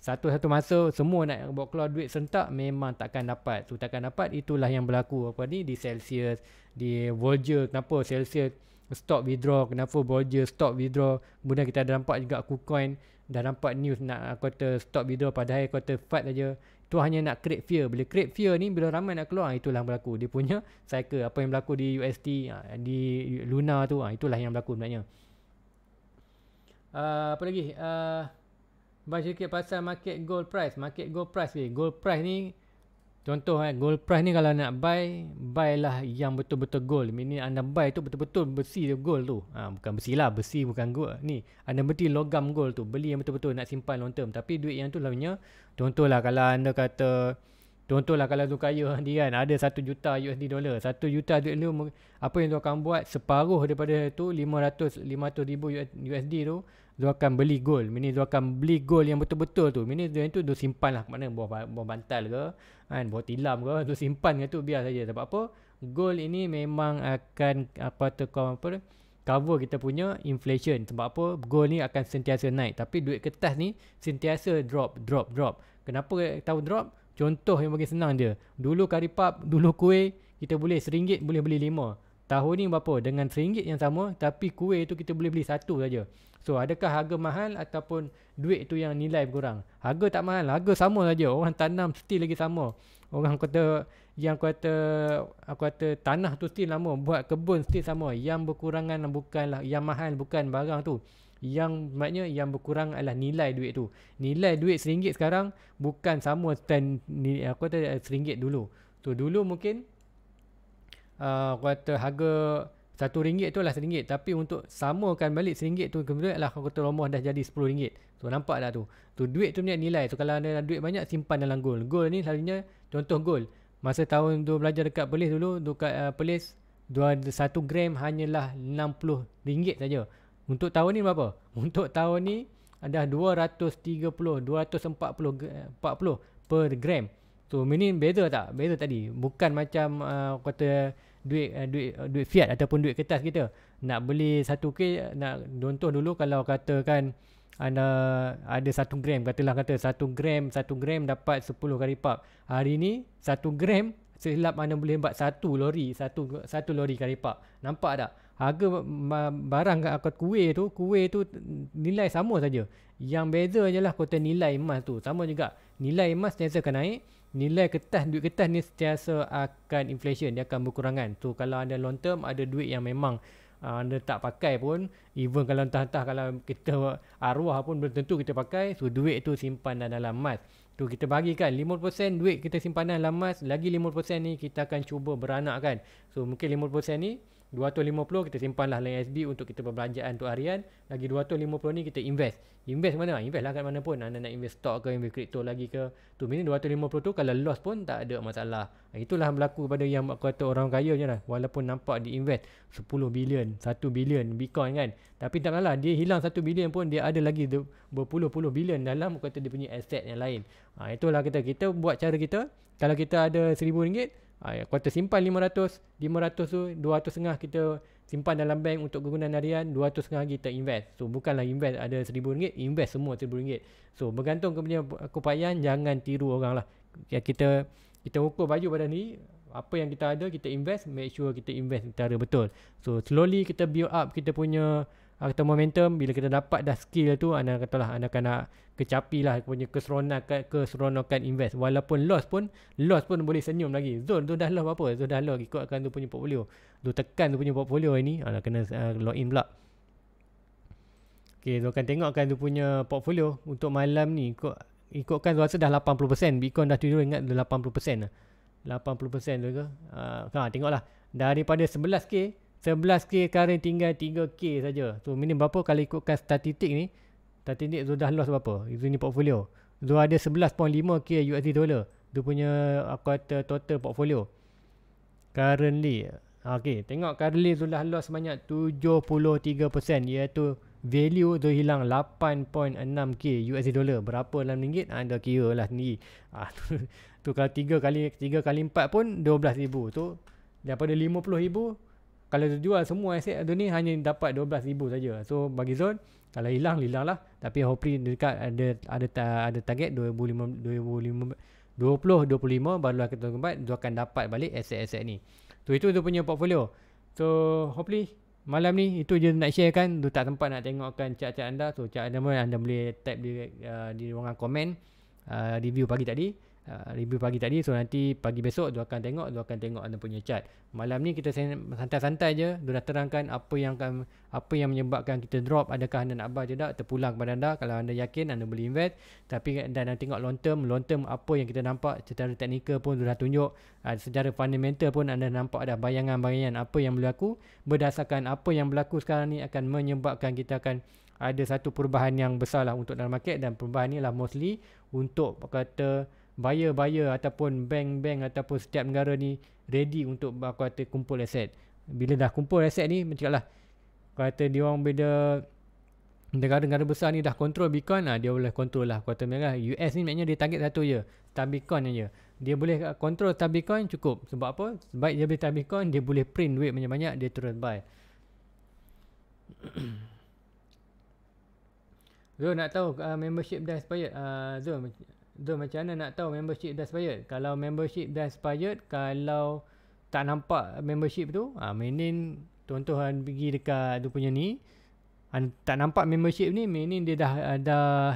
satu-satu masa semua nak buat keluar duit sentak memang takkan dapat tu takkan dapat itulah yang berlaku apa ni di Celsius di Voyager kenapa Celsius stop withdraw kenapa Voyager stop withdraw kemudian kita ada nampak juga KuCoin dah nampak news nak kata ah, stop video padahal kata fight aja tu hanya nak create fear bila create fear ni bila ramai nak keluar ah, itulah yang berlaku dia punya cycle apa yang berlaku di UST ah, di Luna tu itulah yang berlaku sebenarnya uh, apa lagi uh, baca sikit pasal market gold price market gold price ni gold price ni Contoh eh, gold price ni kalau nak buy, buy lah yang betul-betul gold. Ini anda buy tu betul-betul besi dia gold tu. Ha, bukan besi lah, besi bukan gold. Ni, anda beli logam gold tu. Beli yang betul-betul nak simpan long term. Tapi duit yang tu lah punya, contohlah kalau anda kata, contohlah kalau tu kaya dia kan, ada 1 juta USD dollar. 1 juta duit tu, apa yang tu akan buat, separuh daripada tu, 500, 500 ribu USD tu, dia akan beli gol. Mini dia akan beli gol yang betul-betul tu. Mini dia yang tu dia simpan lah mana buah, buah bantal ke, kan, buah tilam ke, dia simpan dia tu biar saja. Sebab apa? Gol ini memang akan apa tu kau apa cover kita punya inflation. Sebab apa? Gol ni akan sentiasa naik. Tapi duit kertas ni sentiasa drop, drop, drop. Kenapa tahu drop? Contoh yang bagi senang dia. Dulu karipap, dulu kuih, kita boleh seringgit boleh beli lima tahu ni berapa dengan RM1 yang sama tapi kuih tu kita boleh beli satu saja. So adakah harga mahal ataupun duit tu yang nilai berkurang? Harga tak mahal, harga sama saja. Orang tanam still lagi sama. Orang kata yang kata aku kata tanah tu still lama, buat kebun still sama. Yang berkurangan bukanlah yang mahal bukan barang tu. Yang maknanya yang berkurang adalah nilai duit tu. Nilai duit RM1 sekarang bukan sama stand ni aku kata RM1 dulu. So dulu mungkin Ah, aku kata harga satu ringgit tu lah seringgit tapi untuk samakan balik seringgit tu kemudian lah aku kata rumah dah jadi sepuluh ringgit so nampak tak tu tu duit tu punya nilai so kalau ada duit banyak simpan dalam gold gold ni selalunya contoh gold masa tahun tu belajar dekat Perlis dulu dekat uh, ah, Perlis dua, satu gram hanyalah enam puluh ringgit saja. untuk tahun ni berapa? untuk tahun ni ada dua dua ratus ratus tiga puluh empat puluh eh, empat puluh per gram. So, ini beza tak? Beza tadi. Bukan macam uh, kata duit uh, duit uh, duit fiat ataupun duit kertas kita nak beli satu ke nak contoh dulu kalau katakan anda ada satu gram katalah kata satu gram satu gram dapat 10 kali pak hari ni satu gram silap mana boleh buat satu lori satu satu lori kali pak nampak tak harga barang kat kuih tu kuih tu nilai sama saja yang beza je lah kota nilai emas tu sama juga nilai emas ni akan naik nilai kertas duit kertas ni sentiasa akan inflation dia akan berkurangan tu so, kalau anda long term ada duit yang memang uh, anda tak pakai pun even kalau entah-entah kalau kita arwah pun belum tentu kita pakai so duit tu simpan dalam mas. tu so, kita bahagikan 50% duit kita simpanan dalam mas, lagi 50% ni kita akan cuba beranak kan so mungkin 50% ni 250 kita simpanlah line SB untuk kita perbelanjaan tu harian lagi 250 ni kita invest invest mana invest lah kat mana pun anda nak invest stock ke invest crypto lagi ke tu mini 250 tu kalau loss pun tak ada masalah ha, itulah berlaku pada yang aku kata orang kaya je lah walaupun nampak di invest 10 bilion 1 bilion bitcoin kan tapi tak lah dia hilang 1 bilion pun dia ada lagi berpuluh-puluh bilion dalam aku kata dia punya aset yang lain ha, itulah kita kita buat cara kita kalau kita ada 1000 ringgit Ha, kau tersimpan 500, 500 tu 200 setengah kita simpan dalam bank untuk kegunaan harian, 200 setengah kita invest. So bukanlah invest ada RM1,000, invest semua RM1,000. So bergantung kepada keupayaan, jangan tiru orang lah. Ya, kita kita ukur baju pada ni, apa yang kita ada kita invest, make sure kita invest secara betul. So slowly kita build up kita punya atau ah, momentum bila kita dapat dah skill tu anda katalah anda kena kecapi lah punya keseronokan keseronokan invest walaupun loss pun loss pun boleh senyum lagi zone tu dah loss apa zone dah loss akan tu punya portfolio tu tekan tu punya portfolio ini anda ah, kena uh, ah, log in pula Okay, tu akan tengok akan tu punya portfolio untuk malam ni ikut ikutkan rasa dah 80% Bitcoin dah tidur ingat 80% lah 80% tu ke uh, ha, tengoklah daripada 11k 11k current tinggal 3k saja. So minimum berapa kalau ikutkan statistik ni, statistik Zul dah loss berapa? Zul ni portfolio. Zul ada 11.5k USD dollar. Tu punya aku kata total portfolio. Currently. Okay. Tengok currently Zul dah loss sebanyak 73% iaitu value tu hilang 8.6k USD dollar berapa dalam ringgit anda ah, kira lah ni ah, tu, tu kalau 3 kali 3 kali 4 pun 12,000 tu daripada 50,000 kalau dia jual semua aset tu ni hanya dapat 12000 saja. So bagi Zon kalau hilang hilang lah tapi hopefully dekat ada ada ada target 2005 2005 20 25 baru akan tempat dia akan dapat balik aset-aset ni. So itu dia punya portfolio. So hopefully malam ni itu je nak share kan tu tak tempat nak tengokkan chart-chart anda. So chart anda anda boleh tap di uh, di ruangan komen uh, review pagi tadi. Ah, review pagi tadi so nanti pagi besok dia akan tengok dia akan tengok anda punya chart malam ni kita santai-santai je dia dah terangkan apa yang akan apa yang menyebabkan kita drop adakah anda nak buy je tak terpulang kepada anda kalau anda yakin anda boleh invest tapi dan anda tengok long term long term apa yang kita nampak secara teknikal pun dia dah tunjuk ah, secara fundamental pun anda nampak ada bayangan-bayangan apa yang berlaku berdasarkan apa yang berlaku sekarang ni akan menyebabkan kita akan ada satu perubahan yang besarlah untuk dalam market dan perubahan ni lah mostly untuk kata buyer-buyer ataupun bank-bank ataupun setiap negara ni ready untuk aku kata kumpul aset. Bila dah kumpul aset ni macam lah. Aku kata dia orang bila negara-negara besar ni dah control Bitcoin lah, dia boleh control lah. Aku kata mereka, lah, US ni maknanya dia target satu je. Stab Bitcoin je. Dia boleh control stab Bitcoin cukup. Sebab apa? Sebab dia boleh stab Bitcoin, dia boleh print duit banyak-banyak, dia terus buy. Zul nak tahu uh, membership dah expired uh, Zul Duh, macam mana nak tahu membership dah expired? Kalau membership dah expired, kalau tak nampak membership tu, ha, meaning tuan-tuan pergi dekat tu punya ni, ha, tak nampak membership ni, meaning dia dah ada ah,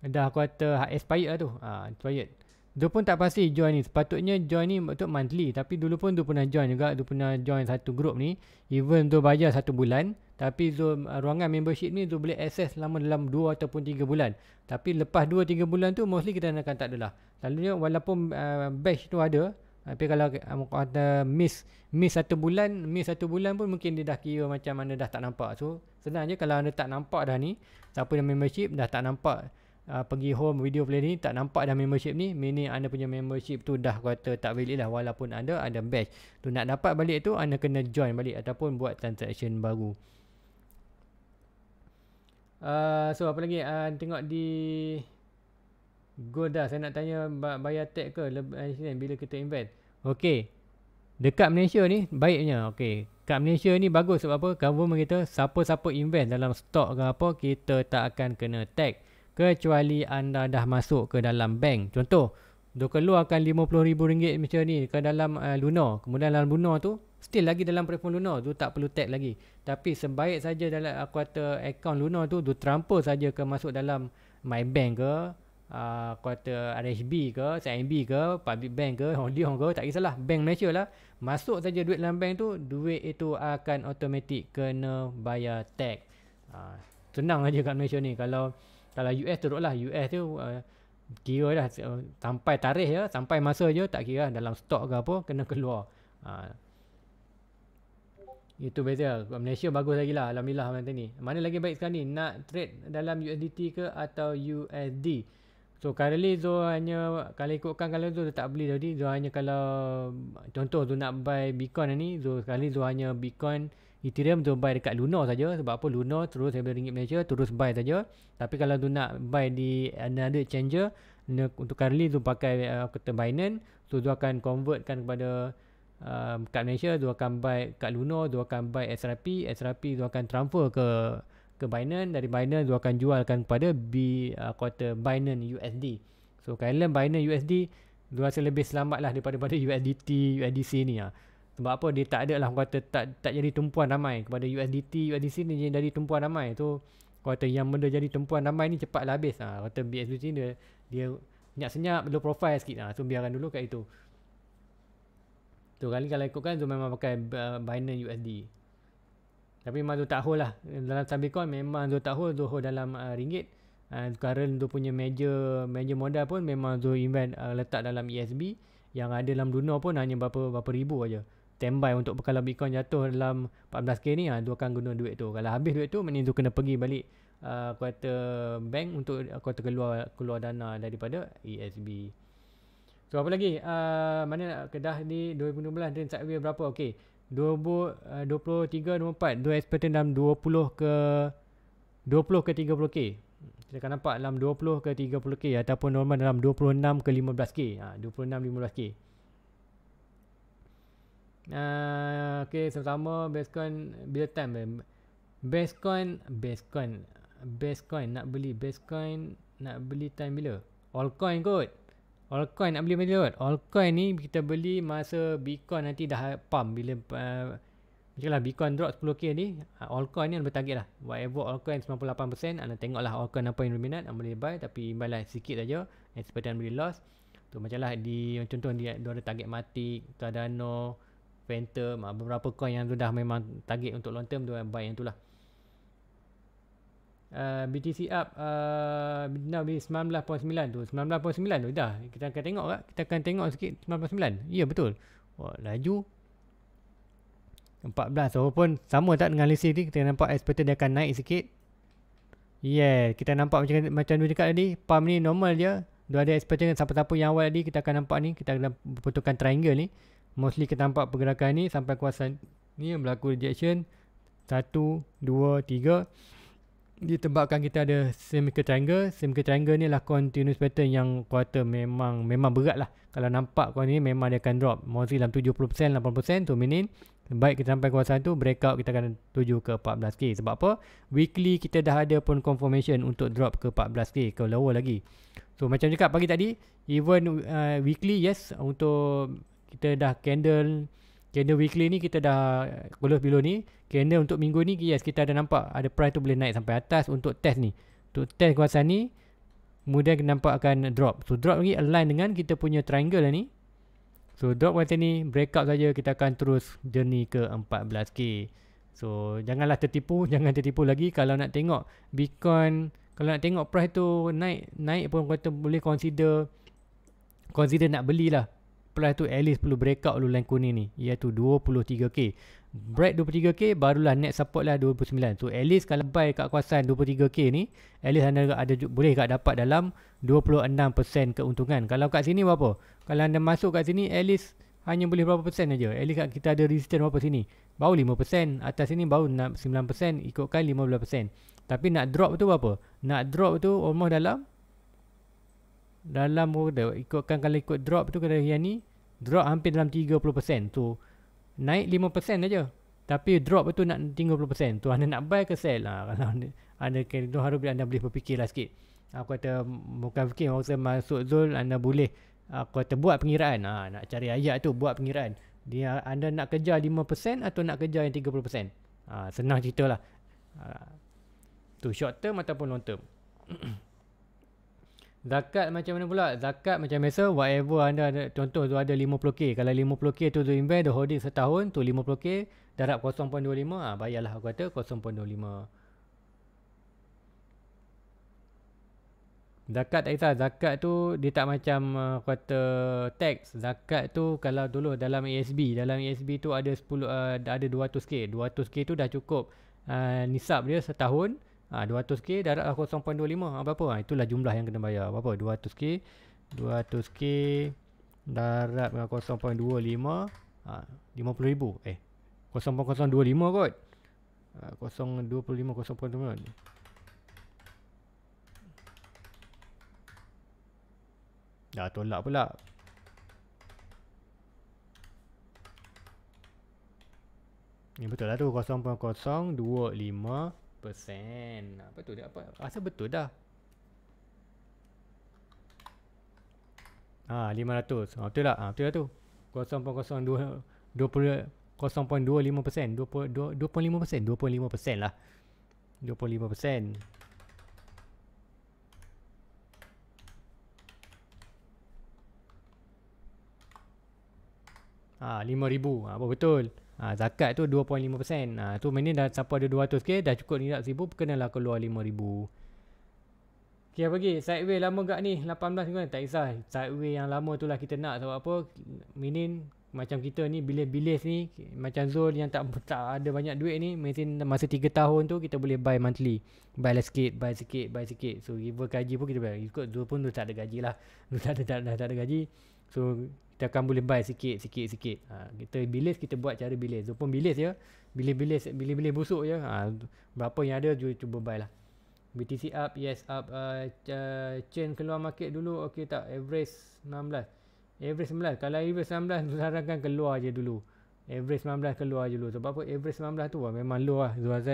dah kuota ha, expired lah tu. Ha, expired. Dia pun tak pasti join ni. Sepatutnya join ni untuk monthly. Tapi dulu pun dia pernah join juga. Dia pernah join satu group ni. Even tu bayar satu bulan tapi Zoom uh, ah, ruangan membership ni Zoom boleh access selama dalam 2 ataupun 3 bulan tapi lepas 2 3 bulan tu mostly kita nak tak adalah selalunya walaupun uh, batch tu ada tapi kalau uh, ada miss miss satu bulan miss satu bulan pun mungkin dia dah kira macam mana dah tak nampak so senang je kalau anda tak nampak dah ni siapa yang membership dah tak nampak uh, pergi home video play ni tak nampak dah membership ni mini anda punya membership tu dah kata tak valid lah walaupun anda ada badge tu nak dapat balik tu anda kena join balik ataupun buat transaction baru Ah, so apa lagi? Uh, tengok di Goda saya nak tanya bayar tax ke lebih eh, bila kita invest. Okey. Dekat Malaysia ni baiknya. Okey. Kat Malaysia ni bagus sebab apa? Government kita siapa-siapa invest dalam stok ke apa kita tak akan kena tax kecuali anda dah masuk ke dalam bank. Contoh, dia keluarkan RM50,000 macam ni ke dalam uh, eh, Luna. Kemudian dalam Luna tu still lagi dalam platform Luna tu tak perlu tag lagi tapi sebaik saja dalam aku kata account Luna tu tu transfer saja ke masuk dalam my bank ke ah, aku kata RHB ke CIMB ke public bank ke Hong ke tak kisahlah bank Malaysia lah masuk saja duit dalam bank tu duit itu akan automatik kena bayar tag ha, senang aja kat Malaysia ni kalau kalau US teruk lah US tu uh, kira dah uh, sampai tarikh ya sampai masa je tak kira dalam stok ke apa kena keluar ha, itu beza. Malaysia bagus lagi lah. Alhamdulillah macam ni. Mana lagi baik sekarang ni? Nak trade dalam USDT ke atau USD? So currently Zo hanya kalau ikutkan kalau Zo tak beli tadi Zo hanya kalau contoh Zo nak buy Bitcoin ni Zo sekali Zo hanya Bitcoin Ethereum Zo buy dekat Luna saja sebab apa Luna terus saya ringgit Malaysia terus buy saja tapi kalau Zo nak buy di another changer untuk currently Zo pakai uh, kata Binance so Zo akan convertkan kepada um, kat Malaysia dia akan buy kat Luno dia akan buy XRP XRP dia akan transfer ke ke Binance dari Binance dia akan jualkan kepada B uh, quarter Binance USD so kalau Binance USD dia rasa lebih selamat lah daripada pada USDT USDC ni lah. sebab apa dia tak ada lah kata tak, tak jadi tumpuan ramai kepada USDT USDC ni jadi tumpuan ramai tu kata yang benda jadi tumpuan ramai ni cepat lah habis lah. kata BSDT ni dia, dia senyap-senyap low profile sikit lah. so biarkan dulu kat itu Tu kali kalau ikutkan tu memang pakai uh, Binance USD. Tapi memang tu tak hold lah. Dalam stable coin memang tu tak hold. Tu hold dalam uh, ringgit. Uh, current tu punya major major modal pun memang tu invent uh, letak dalam ESB. Yang ada dalam dunia pun hanya berapa berapa ribu aja. Tembai untuk kalau Bitcoin jatuh dalam 14k ni ha, tu akan guna duit tu. Kalau habis duit tu maknanya tu kena pergi balik uh, kuota bank untuk uh, kuota keluar, keluar dana daripada ESB. So apa lagi? Uh, mana nak Kedah ni 2016 dan Sakwil berapa? Okey. 23-24 Dua ah, expertan dalam 20 ke 20 ke 30k Kita akan nampak dalam 20 ke 30k Ataupun normal dalam 26 ke 15k ha, 26-15k uh, Okay, sama Base coin, bila time eh. Base coin, base coin Base coin, nak beli Base coin, nak beli time bila All coin kot Altcoin nak beli macam mana? Altcoin ni kita beli masa Bitcoin nanti dah pump bila uh, macam lah, Bitcoin drop 10k ni uh, altcoin ni lebih target lah whatever altcoin 98% anda tengok lah altcoin apa yang berminat anda boleh buy tapi imbal lah sikit saja and seperti anda boleh loss tu macamlah di contoh dia, dia ada target Matic, Cardano, Phantom uh, beberapa coin yang sudah memang target untuk long term dia buy yang tu lah. Ah, BTC up uh, now be 19.9 tu 19.9 tu dah kita akan tengok kan? kita akan tengok sikit 19.9 ya betul wah laju 14 so pun sama tak dengan lesi ni kita nampak expected dia akan naik sikit yeah kita nampak macam macam dulu cakap tadi pam ni normal dia. dua ada expected siapa-siapa yang awal tadi kita akan nampak ni kita akan putuskan triangle ni mostly kita nampak pergerakan ni sampai kuasa ni yang berlaku rejection 1 2 3 ditebakkan kita ada semical triangle. Semical triangle ni lah continuous pattern yang quarter memang memang berat lah. Kalau nampak kau ni memang dia akan drop. Mostly dalam 70% 80% tu meaning baik kita sampai kuasa tu breakout kita akan tuju ke 14k. Sebab apa? Weekly kita dah ada pun confirmation untuk drop ke 14k ke lower lagi. So macam cakap pagi tadi even uh, weekly yes untuk kita dah candle candle weekly ni kita dah close uh, below ni candle untuk minggu ni yes kita ada nampak ada price tu boleh naik sampai atas untuk test ni untuk test kuasa ni kemudian nampak akan drop so drop lagi align dengan kita punya triangle lah ni so drop kuasa ni breakout saja kita akan terus journey ke 14k so janganlah tertipu jangan tertipu lagi kalau nak tengok bitcoin kalau nak tengok price tu naik naik pun kata boleh consider consider nak belilah price tu at least perlu breakout dulu line kuning ni iaitu 23k break 23k barulah net support lah 29 so at least kalau buy kat kawasan 23k ni at least anda ada boleh kat dapat dalam 26% keuntungan kalau kat sini berapa kalau anda masuk kat sini at least hanya boleh berapa persen aja at least kita ada resistance berapa sini baru 5% atas sini baru 9% ikutkan 15% tapi nak drop tu berapa nak drop tu almost dalam dalam ikutkan kalau ikut drop tu kalau yang ni drop hampir dalam 30% tu so, naik 5% saja. Tapi drop tu nak 30%. Tu anda nak buy ke sell? lah. kalau anda, anda tu harus anda boleh berfikirlah sikit. Aku kata bukan fikir masa masuk Zul anda boleh aku kata buat pengiraan. Ha, nak cari ayat tu buat pengiraan. Dia anda nak kejar 5% atau nak kejar yang 30%? Ha, senang cerita lah. Ha, tu short term ataupun long term. Zakat macam mana pula? Zakat macam biasa whatever anda ada contoh tu ada 50k. Kalau 50k tu tu invest the holding setahun tu 50k darab 0.25 ah ha, bayarlah aku kata 0.25. Zakat tak kisah. Zakat tu dia tak macam uh, kata tax. Zakat tu kalau dulu dalam ESB, dalam ESB tu ada 10 uh, ah, ada 200k. 200k tu dah cukup uh, nisab dia setahun Ah ha, 200k daratlah 0.25. Ha, berapa? Ha, itulah jumlah yang kena bayar. Berapa? 200k. 200k darat dengan 0.25 ah ha, 50,000. Eh. 0.025 kot. Ah ha, 0.25 0.25. Dah tolak pula. Ni betul lah tu 0.025 Persen Apa tu dia apa Rasa betul dah Ah ha, 500 ah, ha, Betul tak ah, ha, Betul lah tu 0.02 lah 25% Ah ha, 5000 ah ha, betul Ha, zakat tu 2.5%. persen. Ha, tu mana dah siapa ada 200k dah cukup ni tak RM1,000 kenalah keluar RM5,000. Okay pergi. lagi? Sideway lama gak ni? 18 ni Tak kisah. Sideway yang lama tu lah kita nak sebab apa. Minin macam kita ni bilis-bilis ni. Macam Zul yang tak, tak ada banyak duit ni. Mungkin masa 3 tahun tu kita boleh buy monthly. Buy lah sikit, buy sikit, buy sikit. So river gaji pun kita bayar. Ikut Zul pun tu tak ada gaji lah. Zul tak ada, tak ada, tak ada gaji. So kita akan boleh buy sikit sikit sikit. Ha, kita bilis kita buat cara bilis. So pun bilis ya. Bilis-bilis bilis-bilis busuk ya. Ha, berapa yang ada cuba, cuba buy lah. BTC up, yes up. Uh, chain keluar market dulu. Okey tak? Average 16. Average 19. Kalau average 19 sarankan keluar aje dulu. Average 19 keluar je dulu. Sebab apa? Average 19 tu lah, memang low lah. Zuhaz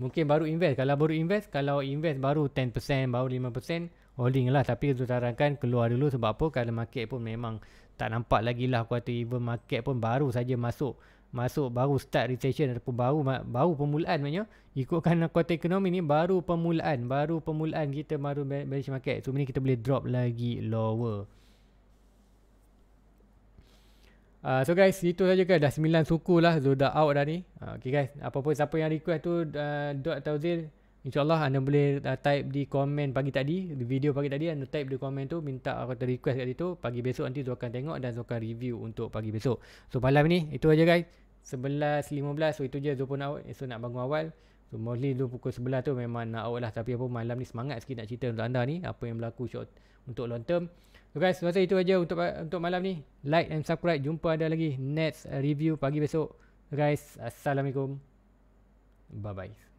Mungkin baru invest. Kalau baru invest, kalau invest baru 10%, baru 5% holding lah tapi tu sarankan keluar dulu sebab apa kalau market pun memang tak nampak lagi lah aku kata even market pun baru saja masuk masuk baru start recession ataupun baru baru permulaan maknanya ikutkan kuota ekonomi ni baru permulaan baru permulaan kita baru bearish market so ni kita boleh drop lagi lower Uh, so guys, itu saja kan. Dah 9 suku lah. Zodak out dah ni. Uh, okay guys, apa-apa siapa yang request tu uh, Dot Tauzil InsyaAllah anda boleh uh, type di komen pagi tadi di Video pagi tadi anda type di komen tu Minta atau request kat situ Pagi besok nanti Zulkan tengok dan Zulkan review untuk pagi besok So malam ni itu aja guys 11.15 so itu je Zulkan out Esok eh, nak bangun awal So mostly dulu pukul 11 tu memang nak out lah Tapi apa malam ni semangat sikit nak cerita untuk anda ni Apa yang berlaku short untuk long term So guys so itu aja untuk uh, untuk malam ni Like and subscribe Jumpa ada lagi next review pagi besok Guys Assalamualaikum Bye bye